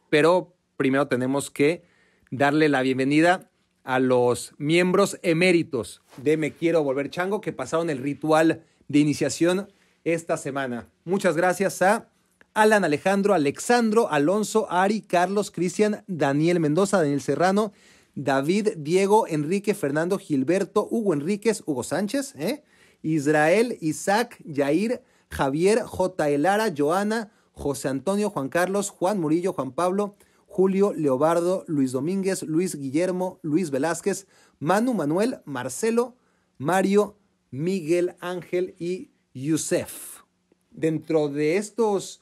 pero primero tenemos que darle la bienvenida a los miembros eméritos de Me Quiero Volver Chango que pasaron el ritual de iniciación esta semana. Muchas gracias a Alan Alejandro, Alexandro, Alonso, Ari, Carlos, Cristian, Daniel Mendoza, Daniel Serrano, David, Diego, Enrique, Fernando, Gilberto, Hugo Enríquez, Hugo Sánchez, ¿eh? Israel, Isaac, Yair, Javier, J. Elara, Joana, José Antonio, Juan Carlos, Juan Murillo, Juan Pablo, Julio, Leobardo, Luis Domínguez, Luis Guillermo, Luis Velázquez, Manu Manuel, Marcelo, Mario, Miguel Ángel y Yusef. Dentro de estos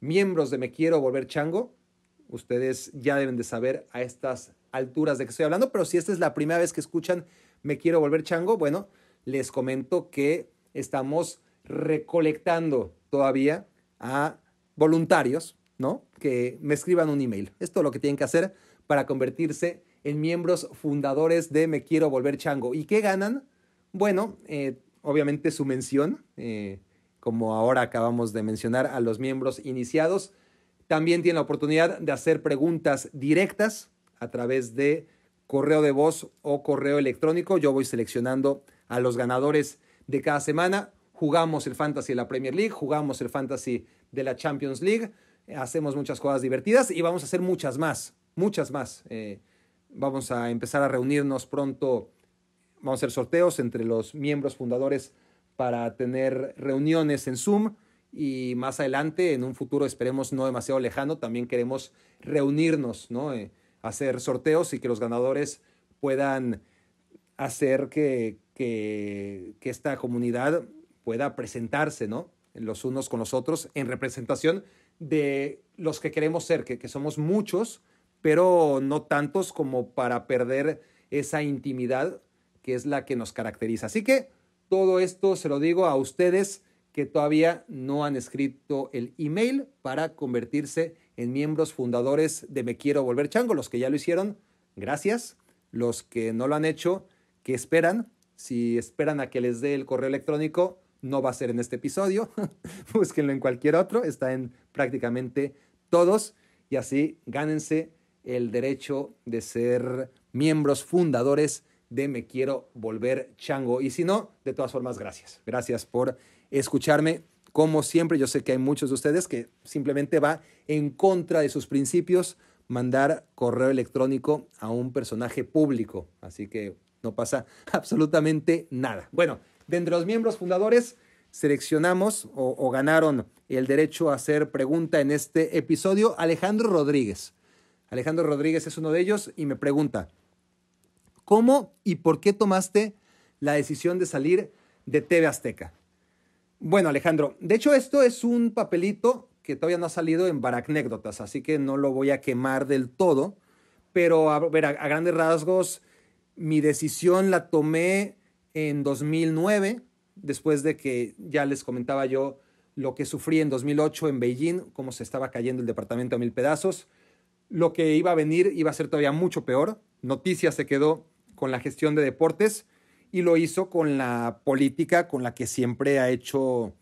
miembros de Me Quiero Volver Chango, ustedes ya deben de saber a estas alturas de que estoy hablando, pero si esta es la primera vez que escuchan Me quiero volver chango, bueno, les comento que estamos recolectando todavía a voluntarios, ¿no? Que me escriban un email. Esto es lo que tienen que hacer para convertirse en miembros fundadores de Me Quiero Volver Chango. ¿Y qué ganan? Bueno, eh, obviamente su mención, eh, como ahora acabamos de mencionar a los miembros iniciados. También tienen la oportunidad de hacer preguntas directas a través de correo de voz o correo electrónico. Yo voy seleccionando a los ganadores de cada semana. Jugamos el fantasy de la Premier League, jugamos el fantasy de la Champions League, hacemos muchas cosas divertidas y vamos a hacer muchas más, muchas más. Eh, vamos a empezar a reunirnos pronto, vamos a hacer sorteos entre los miembros fundadores para tener reuniones en Zoom y más adelante, en un futuro esperemos no demasiado lejano, también queremos reunirnos, ¿no? Eh, hacer sorteos y que los ganadores puedan hacer que, esta comunidad pueda presentarse, ¿no? Los unos con los otros en representación de los que queremos ser, que, que somos muchos, pero no tantos como para perder esa intimidad que es la que nos caracteriza. Así que todo esto se lo digo a ustedes que todavía no han escrito el email para convertirse en miembros fundadores de Me Quiero Volver Chango. Los que ya lo hicieron, gracias. Los que no lo han hecho, que esperan. Si esperan a que les dé el correo electrónico, no va a ser en este episodio. Búsquenlo en cualquier otro. Está en prácticamente todos. Y así gánense el derecho de ser miembros fundadores de Me Quiero Volver Chango. Y si no, de todas formas, gracias. Gracias por escucharme. Como siempre, yo sé que hay muchos de ustedes que simplemente va en contra de sus principios mandar correo electrónico a un personaje público. Así que no pasa absolutamente nada. Bueno, de entre los miembros fundadores seleccionamos o, ganaron el derecho a hacer pregunta en este episodio Alejandro Rodríguez. Alejandro Rodríguez es uno de ellos y me pregunta, ¿cómo y por qué tomaste la decisión de salir de TV Azteca? Bueno, Alejandro, de hecho esto es un papelito que todavía no ha salido en Baracnécdotas, así que no lo voy a quemar del todo, pero a ver, a, a grandes rasgos, mi decisión la tomé en 2009, después de que ya les comentaba yo lo que sufrí en 2008 en Beijing, cómo se estaba cayendo el departamento a mil pedazos, lo que iba a venir iba a ser todavía mucho peor. Noticias se quedó con la gestión de deportes y lo hizo con la política con la que siempre ha hecho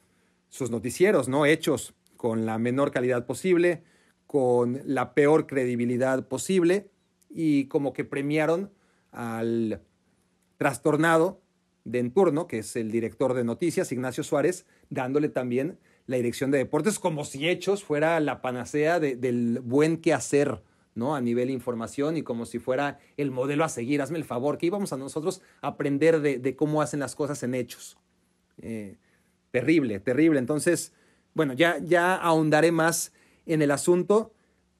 sus noticieros, ¿no? Hechos con la menor calidad posible, con la peor credibilidad posible y como que premiaron al trastornado de entorno, turno, que es el director de noticias, Ignacio Suárez, dándole también la dirección de deportes, como si Hechos fuera la panacea del buen quehacer ¿no? A nivel de información y como si fuera el modelo a seguir, hazme el favor, que íbamos a nosotros aprender de, cómo hacen las cosas en hechos. Eh, terrible, terrible. Entonces, bueno, ya, ya ahondaré más en el asunto,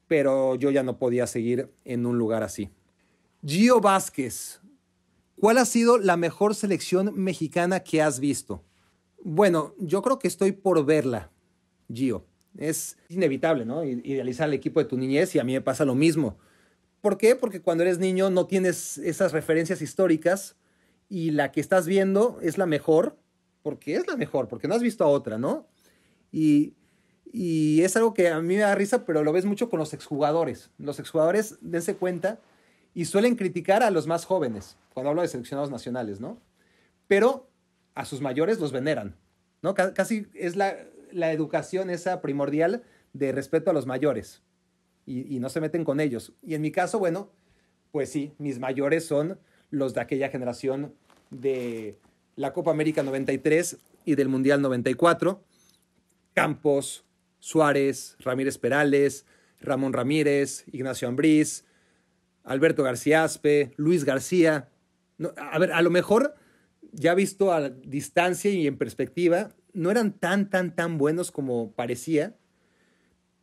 pero yo ya no podía seguir en un lugar así. Gio Vázquez, ¿cuál ha sido la mejor selección mexicana que has visto? Bueno, yo creo que estoy por verla, Gio es inevitable, ¿no? Idealizar el equipo de tu niñez y a mí me pasa lo mismo. ¿Por qué? Porque cuando eres niño no tienes esas referencias históricas y la que estás viendo es la mejor, porque es la mejor, porque no has visto a otra, ¿no? Y, y es algo que a mí me da risa, pero lo ves mucho con los exjugadores. Los exjugadores, dense cuenta, y suelen criticar a los más jóvenes, cuando hablo de seleccionados nacionales, ¿no? Pero a sus mayores los veneran, ¿no? Casi es la, la educación esa primordial de respeto a los mayores y, no se meten con ellos. Y en mi caso, bueno, pues sí, mis mayores son los de aquella generación de la Copa América 93 y del Mundial 94. Campos, Suárez, Ramírez Perales, Ramón Ramírez, Ignacio Ambriz, Alberto García Aspe, Luis García. a ver, a lo mejor ya visto a distancia y en perspectiva, no eran tan, tan, tan buenos como parecía.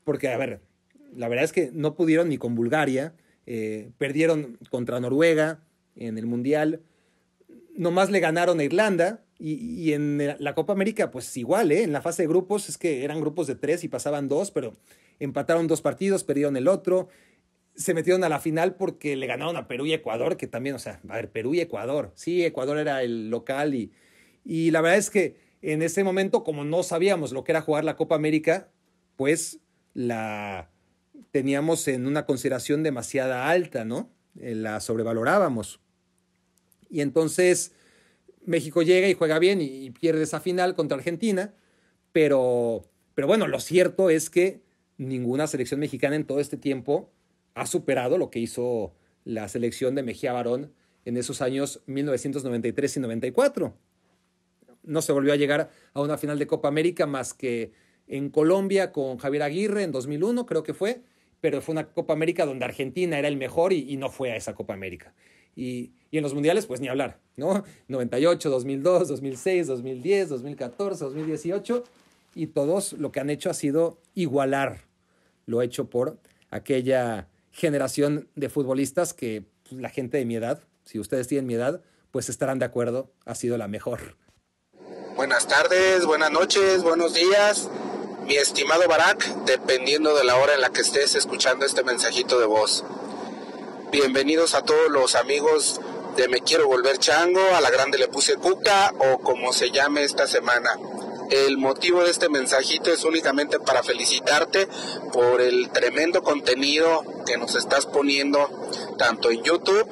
Porque, a ver, la verdad es que no pudieron ni con Bulgaria. Eh, perdieron contra Noruega en el Mundial. Nomás le ganaron a Irlanda. Y, en la Copa América, pues igual, ¿eh? En la fase de grupos es que eran grupos de tres y pasaban dos, pero empataron dos partidos, perdieron el otro. Se metieron a la final porque le ganaron a Perú y Ecuador, que también, o sea, a ver, Perú y Ecuador. Sí, Ecuador era el local y, y la verdad es que en ese momento, como no sabíamos lo que era jugar la Copa América, pues la teníamos en una consideración demasiada alta, ¿no? Eh, la sobrevalorábamos. Y entonces México llega y juega bien y, pierde esa final contra Argentina, pero, pero bueno, lo cierto es que ninguna selección mexicana en todo este tiempo ha superado lo que hizo la selección de Mejía Barón en esos años 1993 y 94. No se volvió a llegar a una final de Copa América más que en Colombia con Javier Aguirre en 2001, creo que fue, pero fue una Copa América donde Argentina era el mejor y, no fue a esa Copa América. Y, en los mundiales, pues ni hablar, ¿no? 98, 2002, 2006, 2010, 2014, 2018, y todos lo que han hecho ha sido igualar lo hecho por aquella generación de futbolistas que pues, la gente de mi edad, si ustedes tienen mi edad, pues estarán de acuerdo, ha sido la mejor Buenas tardes, buenas noches, buenos días, mi estimado Barak, dependiendo de la hora en la que estés escuchando este mensajito de voz. Bienvenidos a todos los amigos de Me Quiero Volver Chango, a la grande le puse cuca o como se llame esta semana. El motivo de este mensajito es únicamente para felicitarte por el tremendo contenido que nos estás poniendo tanto en YouTube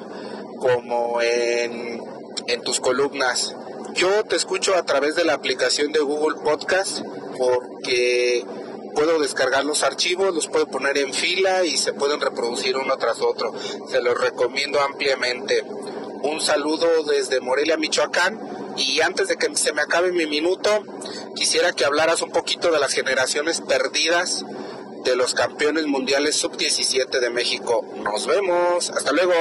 como en, en tus columnas yo te escucho a través de la aplicación de Google Podcast porque puedo descargar los archivos, los puedo poner en fila y se pueden reproducir uno tras otro. Se los recomiendo ampliamente. Un saludo desde Morelia, Michoacán. Y antes de que se me acabe mi minuto, quisiera que hablaras un poquito de las generaciones perdidas de los campeones mundiales sub-17 de México. Nos vemos. Hasta luego.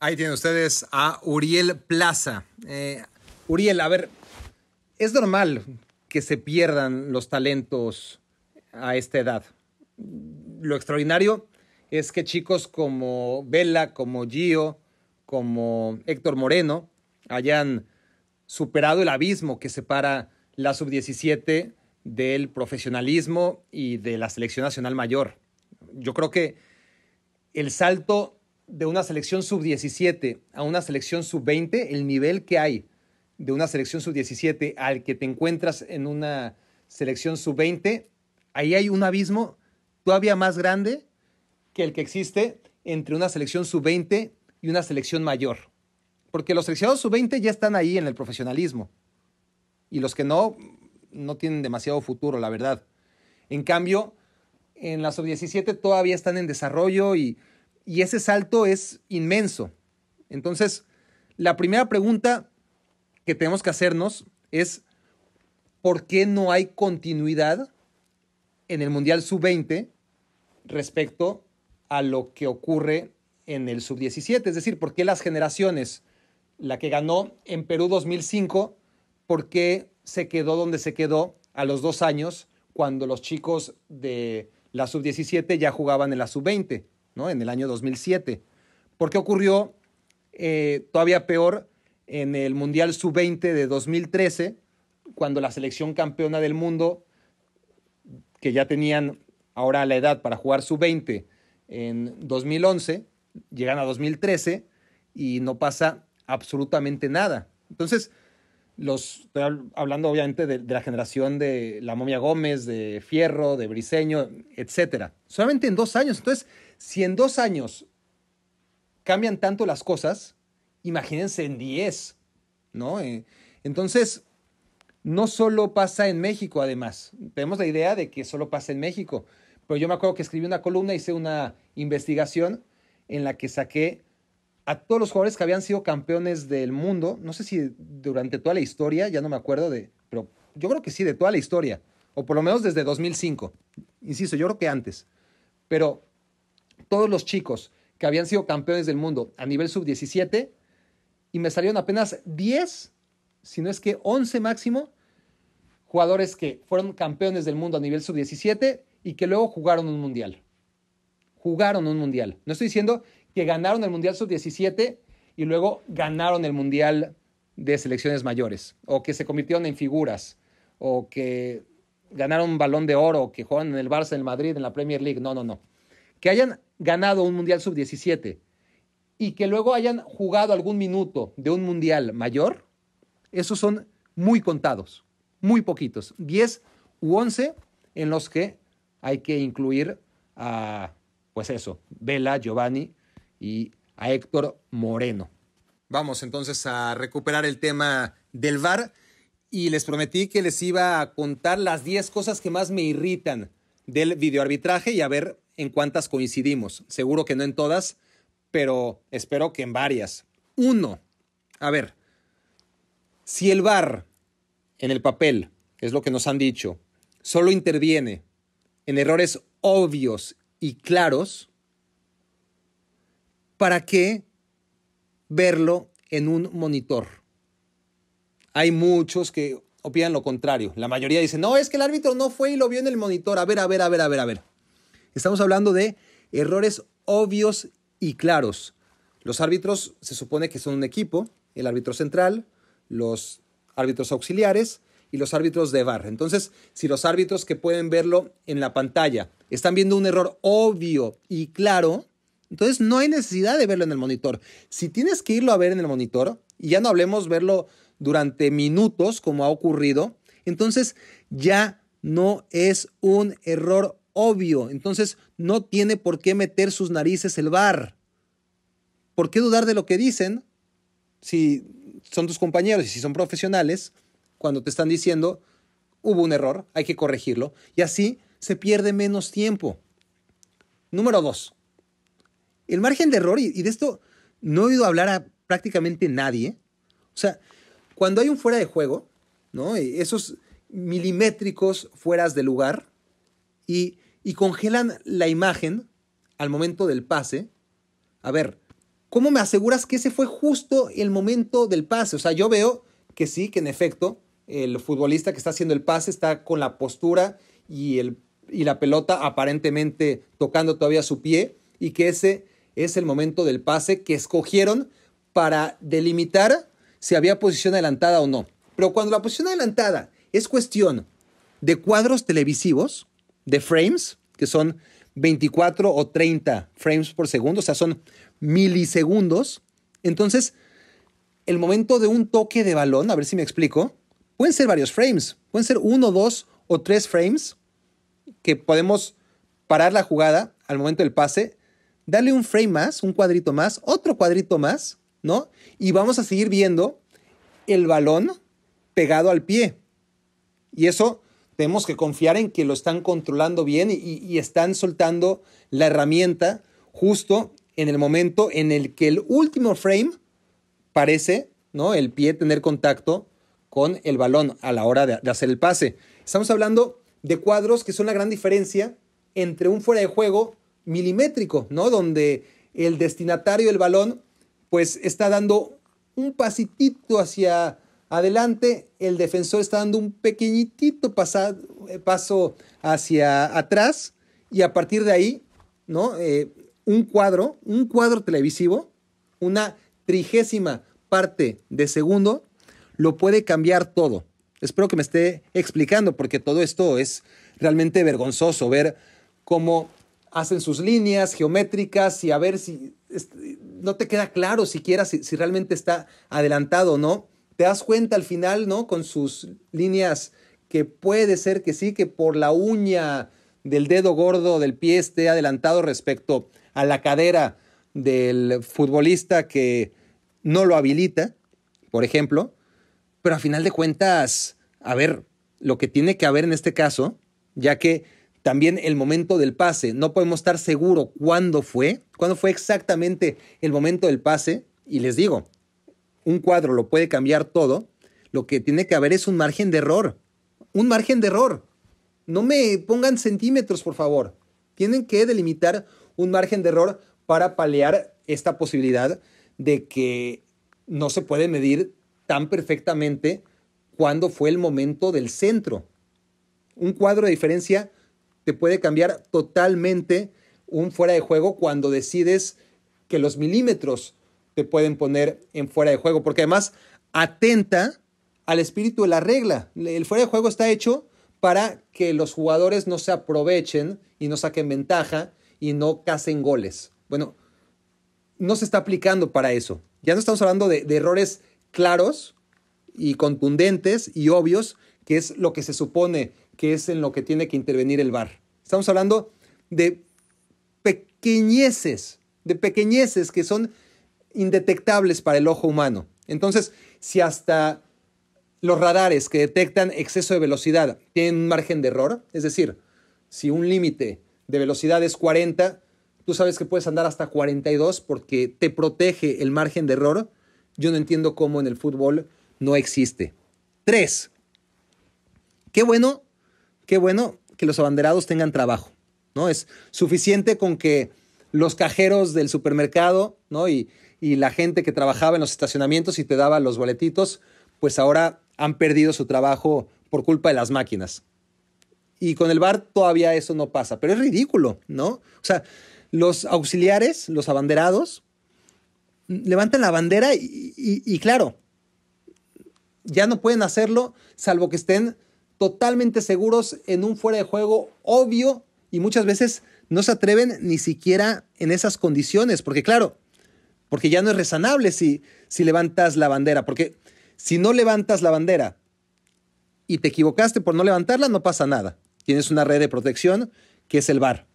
Ahí tienen ustedes a Uriel Plaza. Eh, Uriel, a ver, es normal que se pierdan los talentos a esta edad. Lo extraordinario es que chicos como Vela, como Gio, como Héctor Moreno hayan superado el abismo que separa la sub-17 del profesionalismo y de la selección nacional mayor. Yo creo que el salto de una selección sub-17 a una selección sub-20, el nivel que hay de una selección sub-17 al que te encuentras en una selección sub-20, ahí hay un abismo todavía más grande que el que existe entre una selección sub-20 y una selección mayor. Porque los seleccionados sub-20 ya están ahí en el profesionalismo. Y los que no, no tienen demasiado futuro, la verdad. En cambio, en la sub-17 todavía están en desarrollo y, y ese salto es inmenso. Entonces, la primera pregunta que tenemos que hacernos es por qué no hay continuidad en el Mundial Sub-20 respecto a lo que ocurre en el Sub-17. Es decir, por qué las generaciones, la que ganó en Perú 2005, por qué se quedó donde se quedó a los dos años cuando los chicos de la Sub-17 ya jugaban en la Sub-20, ¿no? En el año 2007. ¿Por qué ocurrió eh, todavía peor en el Mundial Sub-20 de 2013, cuando la selección campeona del mundo, que ya tenían ahora la edad para jugar Sub-20 en 2011, llegan a 2013 y no pasa absolutamente nada. Entonces, los, estoy hablando obviamente de, la generación de La Momia Gómez, de Fierro, de Briseño, etcétera. Solamente en dos años. Entonces, si en dos años cambian tanto las cosas, imagínense en 10, ¿no? Eh, entonces, no solo pasa en México, además. Tenemos la idea de que solo pasa en México, pero yo me acuerdo que escribí una columna, hice una investigación en la que saqué a todos los jugadores que habían sido campeones del mundo, no sé si durante toda la historia, ya no me acuerdo de, pero yo creo que sí, de toda la historia, o por lo menos desde 2005, insisto, yo creo que antes, pero todos los chicos que habían sido campeones del mundo a nivel sub-17 y me salieron apenas 10, si no es que 11 máximo, jugadores que fueron campeones del mundo a nivel sub-17 y que luego jugaron un mundial. Jugaron un mundial. No estoy diciendo que ganaron el mundial sub-17 y luego ganaron el mundial de selecciones mayores, o que se convirtieron en figuras, o que ganaron un balón de oro, o que juegan en el Barça, en el Madrid, en la Premier League. No, no, no. Que hayan ganado un mundial sub-17 y que luego hayan jugado algún minuto de un mundial mayor, esos son muy contados, muy poquitos, 10 u 11 en los que hay que incluir a, pues eso, Vela, Giovanni y a Héctor Moreno. Vamos entonces a recuperar el tema del VAR y les prometí que les iba a contar las 10 cosas que más me irritan del videoarbitraje y a ver en cuántas coincidimos. Seguro que no en todas, pero espero que en varias. Uno, a ver, si el VAR en el papel, es lo que nos han dicho, solo interviene en errores obvios y claros, ¿para qué verlo en un monitor? Hay muchos que opinan lo contrario. La mayoría dice, no, es que el árbitro no fue y lo vio en el monitor. A ver, a ver, a ver, a ver, a ver. Estamos hablando de errores obvios y y claros. Los árbitros se supone que son un equipo, el árbitro central, los árbitros auxiliares y los árbitros de barra. Entonces, si los árbitros que pueden verlo en la pantalla están viendo un error obvio y claro, entonces no hay necesidad de verlo en el monitor. Si tienes que irlo a ver en el monitor, y ya no hablemos verlo durante minutos como ha ocurrido, entonces ya no es un error obvio. Entonces no tiene por qué meter sus narices el bar. ¿Por qué dudar de lo que dicen si son tus compañeros y si son profesionales cuando te están diciendo hubo un error, hay que corregirlo? Y así se pierde menos tiempo. Número dos, el margen de error, y de esto no he oído hablar a prácticamente nadie. O sea, cuando hay un fuera de juego, ¿no? Esos milimétricos fueras de lugar y y congelan la imagen al momento del pase. A ver, ¿cómo me aseguras que ese fue justo el momento del pase? O sea, yo veo que sí, que en efecto, el futbolista que está haciendo el pase está con la postura y, y la pelota aparentemente tocando todavía su pie y que ese es el momento del pase que escogieron para delimitar si había posición adelantada o no. Pero cuando la posición adelantada es cuestión de cuadros televisivos, de frames, que son 24 o 30 frames por segundo, o sea, son milisegundos. Entonces, el momento de un toque de balón, a ver si me explico, pueden ser varios frames, pueden ser uno, dos o tres frames que podemos parar la jugada al momento del pase, darle un frame más, un cuadrito más, otro cuadrito más, ¿no? Y vamos a seguir viendo el balón pegado al pie. Y eso tenemos que confiar en que lo están controlando bien y, están soltando la herramienta justo en el momento en el que el último frame parece, ¿no? El pie tener contacto con el balón a la hora de, hacer el pase. Estamos hablando de cuadros que son la gran diferencia entre un fuera de juego milimétrico, ¿no? Donde el destinatario del balón, pues está dando un pasitito hacia adelante, el defensor está dando un pequeñitito eh, paso hacia atrás y a partir de ahí, ¿no? Eh, un cuadro, un cuadro televisivo, una trigésima parte de segundo, lo puede cambiar todo. Espero que me esté explicando porque todo esto es realmente vergonzoso ver cómo hacen sus líneas geométricas y a ver si este, no te queda claro siquiera si realmente está adelantado o no te das cuenta al final, ¿no? Con sus líneas que puede ser que sí, que por la uña del dedo gordo del pie esté adelantado respecto a la cadera del futbolista que no lo habilita, por ejemplo. Pero a final de cuentas, a ver, lo que tiene que haber en este caso, ya que también el momento del pase, no podemos estar seguros cuándo fue, cuándo fue exactamente el momento del pase. Y les digo, un cuadro lo puede cambiar todo, lo que tiene que haber es un margen de error. Un margen de error. No me pongan centímetros, por favor. Tienen que delimitar un margen de error para paliar esta posibilidad de que no se puede medir tan perfectamente cuándo fue el momento del centro. Un cuadro de diferencia te puede cambiar totalmente un fuera de juego cuando decides que los milímetros te pueden poner en fuera de juego, porque además atenta al espíritu de la regla. El fuera de juego está hecho para que los jugadores no se aprovechen y no saquen ventaja y no casen goles. Bueno, no se está aplicando para eso. Ya no estamos hablando de, errores claros y contundentes y obvios, que es lo que se supone que es en lo que tiene que intervenir el VAR. Estamos hablando de pequeñeces, de pequeñeces que son indetectables para el ojo humano. Entonces, si hasta los radares que detectan exceso de velocidad tienen un margen de error, es decir, si un límite de velocidad es 40, tú sabes que puedes andar hasta 42 porque te protege el margen de error, yo no entiendo cómo en el fútbol no existe. Tres, Qué bueno, qué bueno que los abanderados tengan trabajo, ¿no? Es suficiente con que los cajeros del supermercado, ¿no? Y, y la gente que trabajaba en los estacionamientos y te daba los boletitos, pues ahora han perdido su trabajo por culpa de las máquinas. Y con el bar todavía eso no pasa, pero es ridículo, ¿no? O sea, los auxiliares, los abanderados, levantan la bandera y, y claro, ya no pueden hacerlo salvo que estén totalmente seguros en un fuera de juego obvio y muchas veces no se atreven ni siquiera en esas condiciones, porque claro, porque ya no es razonable si, si levantas la bandera, porque si no levantas la bandera y te equivocaste por no levantarla, no pasa nada. Tienes una red de protección que es el VAR.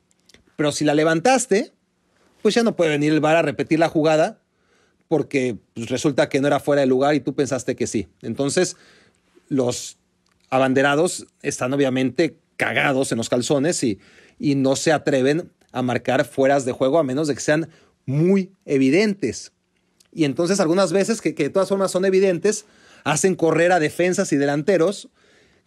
Pero si la levantaste, pues ya no puede venir el VAR a repetir la jugada porque pues, resulta que no era fuera de lugar y tú pensaste que sí. Entonces, los abanderados están obviamente cagados en los calzones y, y no se atreven a marcar fueras de juego a menos de que sean muy evidentes. Y entonces algunas veces, que, de todas formas son evidentes, hacen correr a defensas y delanteros,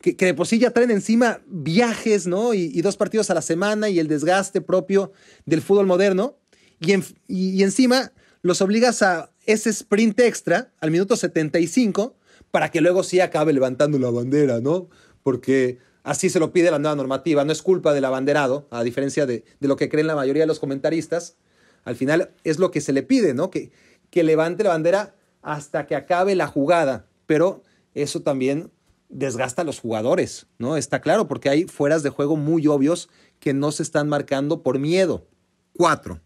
que, que de por sí ya traen encima viajes, ¿no? Y, dos partidos a la semana y el desgaste propio del fútbol moderno. Y, y, encima los obligas a ese sprint extra al minuto 75 para que luego sí acabe levantando la bandera, ¿no? Porque así se lo pide la nueva normativa, no es culpa del abanderado, a diferencia de, de lo que creen la mayoría de los comentaristas al final es lo que se le pide, ¿no? Que, levante la bandera hasta que acabe la jugada, pero eso también desgasta a los jugadores, ¿no? Está claro, porque hay fueras de juego muy obvios que no se están marcando por miedo. Cuatro,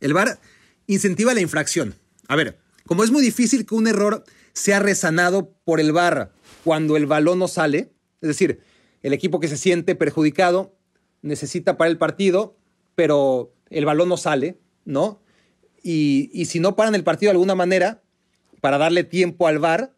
El VAR incentiva la infracción. A ver, como es muy difícil que un error sea resanado por el VAR cuando el balón no sale, es decir, el equipo que se siente perjudicado necesita para el partido, pero el balón no sale, ¿no? Y, y, si no paran el partido de alguna manera, para darle tiempo al VAR,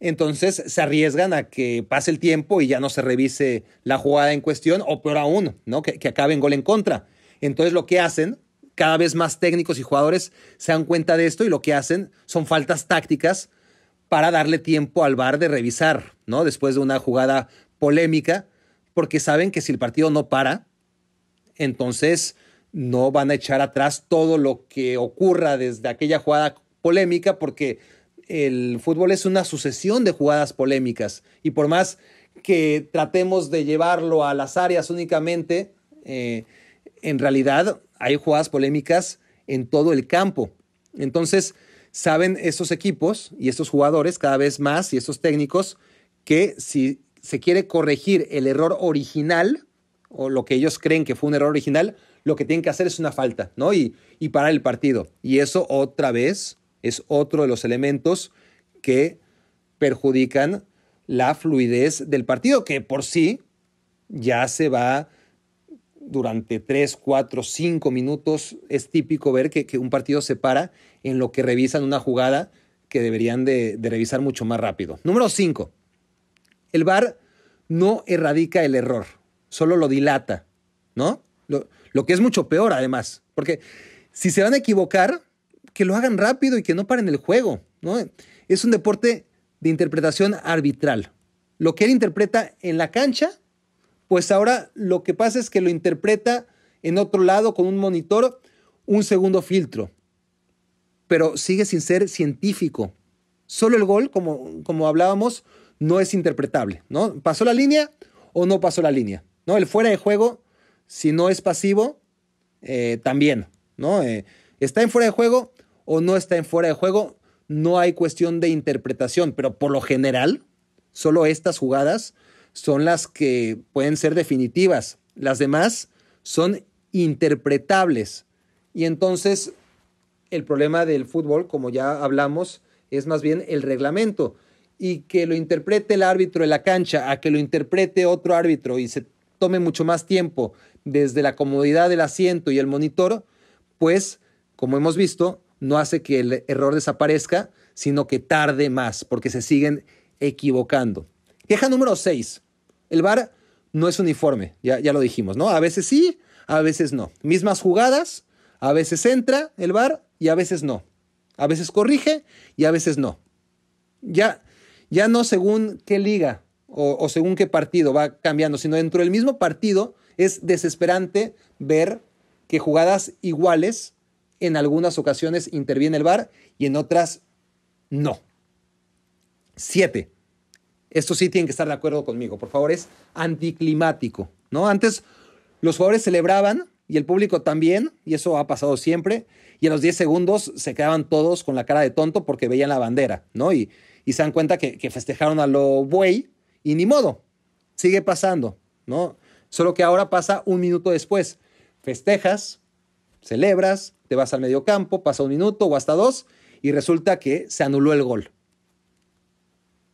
entonces se arriesgan a que pase el tiempo y ya no se revise la jugada en cuestión, o peor aún, ¿no? Que, que acabe en gol en contra. Entonces lo que hacen, cada vez más técnicos y jugadores se dan cuenta de esto y lo que hacen son faltas tácticas para darle tiempo al VAR de revisar, ¿no? Después de una jugada polémica, porque saben que si el partido no para, entonces no van a echar atrás todo lo que ocurra desde aquella jugada polémica, porque el fútbol es una sucesión de jugadas polémicas. Y por más que tratemos de llevarlo a las áreas únicamente, eh, en realidad hay jugadas polémicas en todo el campo. Entonces, saben estos equipos y estos jugadores cada vez más y esos técnicos que si se quiere corregir el error original o lo que ellos creen que fue un error original, lo que tienen que hacer es una falta, ¿no? Y, y parar el partido. Y eso otra vez es otro de los elementos que perjudican la fluidez del partido, que por sí ya se va durante tres, cuatro, cinco minutos. Es típico ver que, un partido se para en lo que revisan una jugada que deberían de, revisar mucho más rápido. Número cinco. El VAR no erradica el error, solo lo dilata, ¿no? Lo, lo que es mucho peor, además, porque si se van a equivocar, que lo hagan rápido y que no paren el juego. ¿no? Es un deporte de interpretación arbitral. Lo que él interpreta en la cancha, pues ahora lo que pasa es que lo interpreta en otro lado con un monitor, un segundo filtro. Pero sigue sin ser científico. Solo el gol, como, como hablábamos, no es interpretable. ¿no? ¿Pasó la línea o no pasó la línea? ¿no? El fuera de juego si no es pasivo, eh, también, ¿no? Eh, ¿Está en fuera de juego o no está en fuera de juego? No hay cuestión de interpretación, pero por lo general, solo estas jugadas son las que pueden ser definitivas. Las demás son interpretables. Y entonces, el problema del fútbol, como ya hablamos, es más bien el reglamento. Y que lo interprete el árbitro de la cancha, a que lo interprete otro árbitro y se tome mucho más tiempo desde la comodidad del asiento y el monitor, pues, como hemos visto, no hace que el error desaparezca, sino que tarde más, porque se siguen equivocando. Queja número 6. El VAR no es uniforme, ya, lo dijimos, ¿no? A veces sí, a veces no. Mismas jugadas, a veces entra el VAR y a veces no. A veces corrige y a veces no. Ya, ya no según qué liga o, según qué partido va cambiando, sino dentro del mismo partido es desesperante ver que jugadas iguales en algunas ocasiones interviene el VAR y en otras no. Siete. Esto sí tienen que estar de acuerdo conmigo, por favor, es anticlimático, ¿no? Antes los jugadores celebraban y el público también, y eso ha pasado siempre, y a los 10 segundos se quedaban todos con la cara de tonto porque veían la bandera, ¿no? Y, se dan cuenta que, que festejaron a lo buey y ni modo, sigue pasando, ¿no? Solo que ahora pasa un minuto después. Festejas, celebras, te vas al medio campo, pasa un minuto o hasta dos y resulta que se anuló el gol.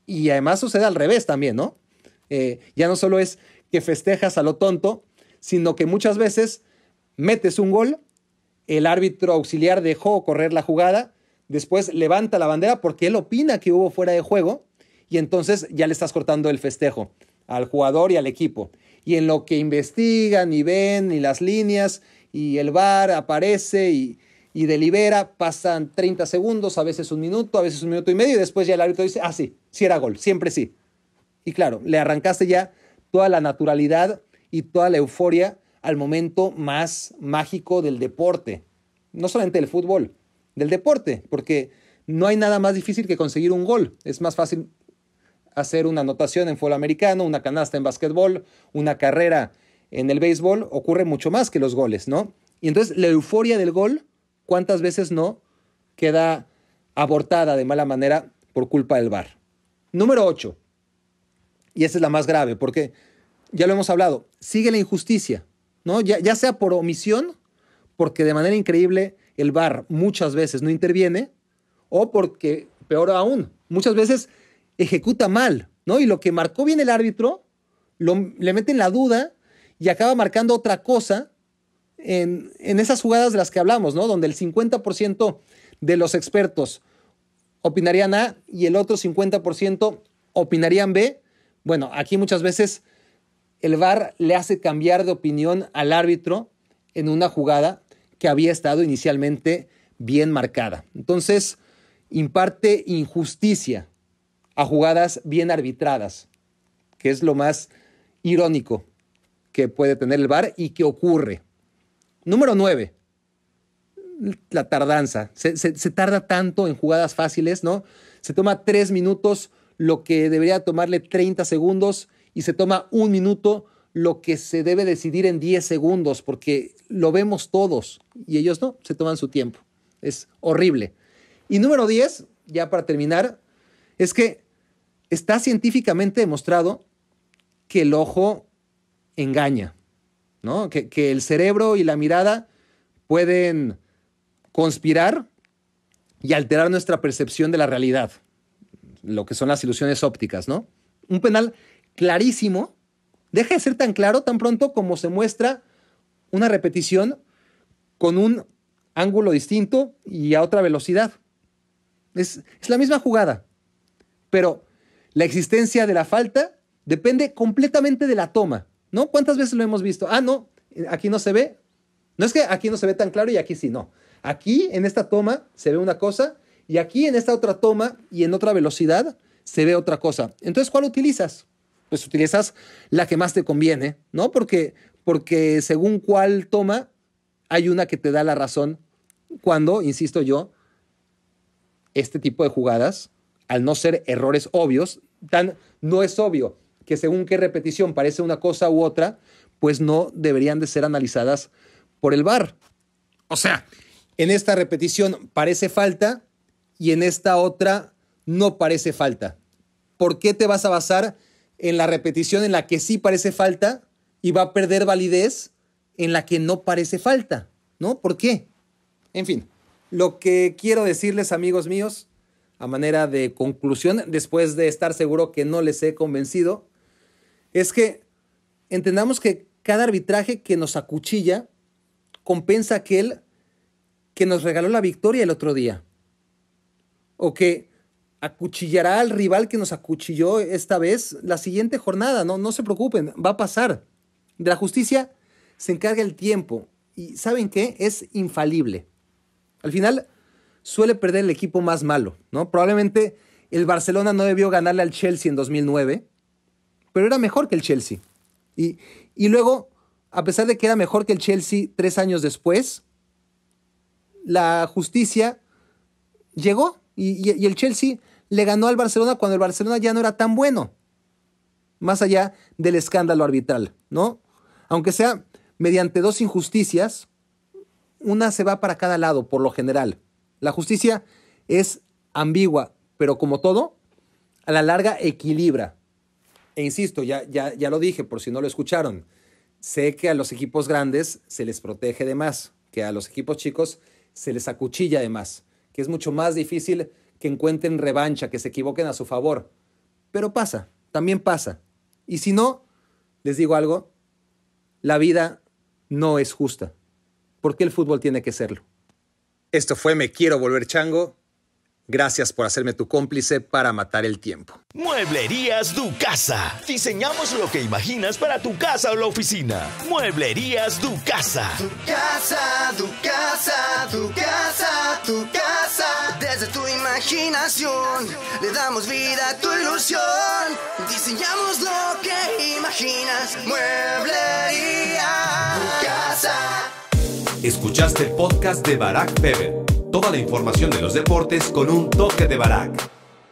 Y además sucede al revés también, ¿no? Eh, ya no solo es que festejas a lo tonto, sino que muchas veces metes un gol, el árbitro auxiliar dejó correr la jugada, después levanta la bandera porque él opina que hubo fuera de juego y entonces ya le estás cortando el festejo al jugador y al equipo. Y en lo que investigan y ven y las líneas y el VAR aparece y, y delibera, pasan 30 segundos, a veces un minuto, a veces un minuto y medio y después ya el árbitro dice, ah, sí, sí era gol, siempre sí. Y claro, le arrancaste ya toda la naturalidad y toda la euforia al momento más mágico del deporte, no solamente del fútbol, del deporte, porque no hay nada más difícil que conseguir un gol. Es más fácil hacer una anotación en fútbol americano, una canasta en básquetbol, una carrera en el béisbol, ocurre mucho más que los goles, ¿no? Y entonces la euforia del gol, ¿cuántas veces no queda abortada de mala manera por culpa del VAR? Número 8. Y esa es la más grave, porque ya lo hemos hablado, sigue la injusticia, ¿no? Ya, sea por omisión, porque de manera increíble el VAR muchas veces no interviene, o porque, peor aún, muchas veces ejecuta mal, ¿no? Y lo que marcó bien el árbitro, le le meten la duda y acaba marcando otra cosa en, en esas jugadas de las que hablamos, ¿no? Donde el 50% de los expertos opinarían A y el otro 50% opinarían B. Bueno, aquí muchas veces el VAR le hace cambiar de opinión al árbitro en una jugada que había estado inicialmente bien marcada. Entonces, imparte injusticia a jugadas bien arbitradas, que es lo más irónico que puede tener el bar y que ocurre. Número 9. La tardanza. Se, tarda tanto en jugadas fáciles, ¿no? Se toma tres minutos lo que debería tomarle 30 segundos y se toma un minuto lo que se debe decidir en 10 segundos, porque lo vemos todos y ellos no, se toman su tiempo. Es horrible. Y número 10, ya para terminar, es que está científicamente demostrado que el ojo engaña, ¿no? Que, el cerebro y la mirada pueden conspirar y alterar nuestra percepción de la realidad, lo que son las ilusiones ópticas, ¿no? Un penal clarísimo deja de ser tan claro tan pronto como se muestra una repetición con un ángulo distinto y a otra velocidad. es la misma jugada, pero la existencia de la falta depende completamente de la toma, ¿no? ¿Cuántas veces lo hemos visto? Ah, no, aquí no se ve. No es que aquí no se ve tan claro y aquí sí, no. Aquí en esta toma se ve una cosa y aquí en esta otra toma y en otra velocidad se ve otra cosa. Entonces, ¿cuál utilizas? Pues utilizas la que más te conviene, ¿no? Porque, porque según cuál toma, hay una que te da la razón cuando, insisto yo, este tipo de jugadas, al no ser errores obvios, tan, no es obvio que según qué repetición parece una cosa u otra, pues no deberían de ser analizadas por el bar. O sea, en esta repetición parece falta y en esta otra no parece falta. ¿Por qué te vas a basar en la repetición en la que sí parece falta y va a perder validez en la que no parece falta? ¿No? ¿Por qué? En fin, lo que quiero decirles, amigos míos, a manera de conclusión, después de estar seguro que no les he convencido, es que entendamos que cada arbitraje que nos acuchilla compensa aquel que nos regaló la victoria el otro día. O que acuchillará al rival que nos acuchilló esta vez la siguiente jornada. No, no se preocupen, va a pasar. De la justicia se encarga el tiempo. Y ¿saben qué? Es infalible. Al final, suele perder el equipo más malo, ¿no? Probablemente el Barcelona no debió ganarle al Chelsea en 2009, pero era mejor que el Chelsea. Y, luego, a pesar de que era mejor que el Chelsea tres años después, la justicia llegó y, y el Chelsea le ganó al Barcelona cuando el Barcelona ya no era tan bueno, más allá del escándalo arbitral, ¿no? Aunque sea mediante dos injusticias, una se va para cada lado por lo general. La justicia es ambigua, pero como todo, a la larga equilibra. E insisto, ya, lo dije por si no lo escucharon, sé que a los equipos grandes se les protege de más, que a los equipos chicos se les acuchilla de más, que es mucho más difícil que encuentren revancha, que se equivoquen a su favor. Pero pasa, también pasa. Y si no, les digo algo, la vida no es justa. ¿Por qué el fútbol tiene que serlo? Esto fue Me Quiero Volver Chango. Gracias por hacerme tu cómplice para matar el tiempo. Mueblerías casa Diseñamos lo que imaginas para tu casa o la oficina. Mueblerías casa. Tu casa, tu casa, tu casa, tu casa. Desde tu imaginación le damos vida a tu ilusión. Diseñamos lo que imaginas. Mueblerías casa Escuchaste el podcast de Barack Feber. Toda la información de los deportes con un toque de Barack.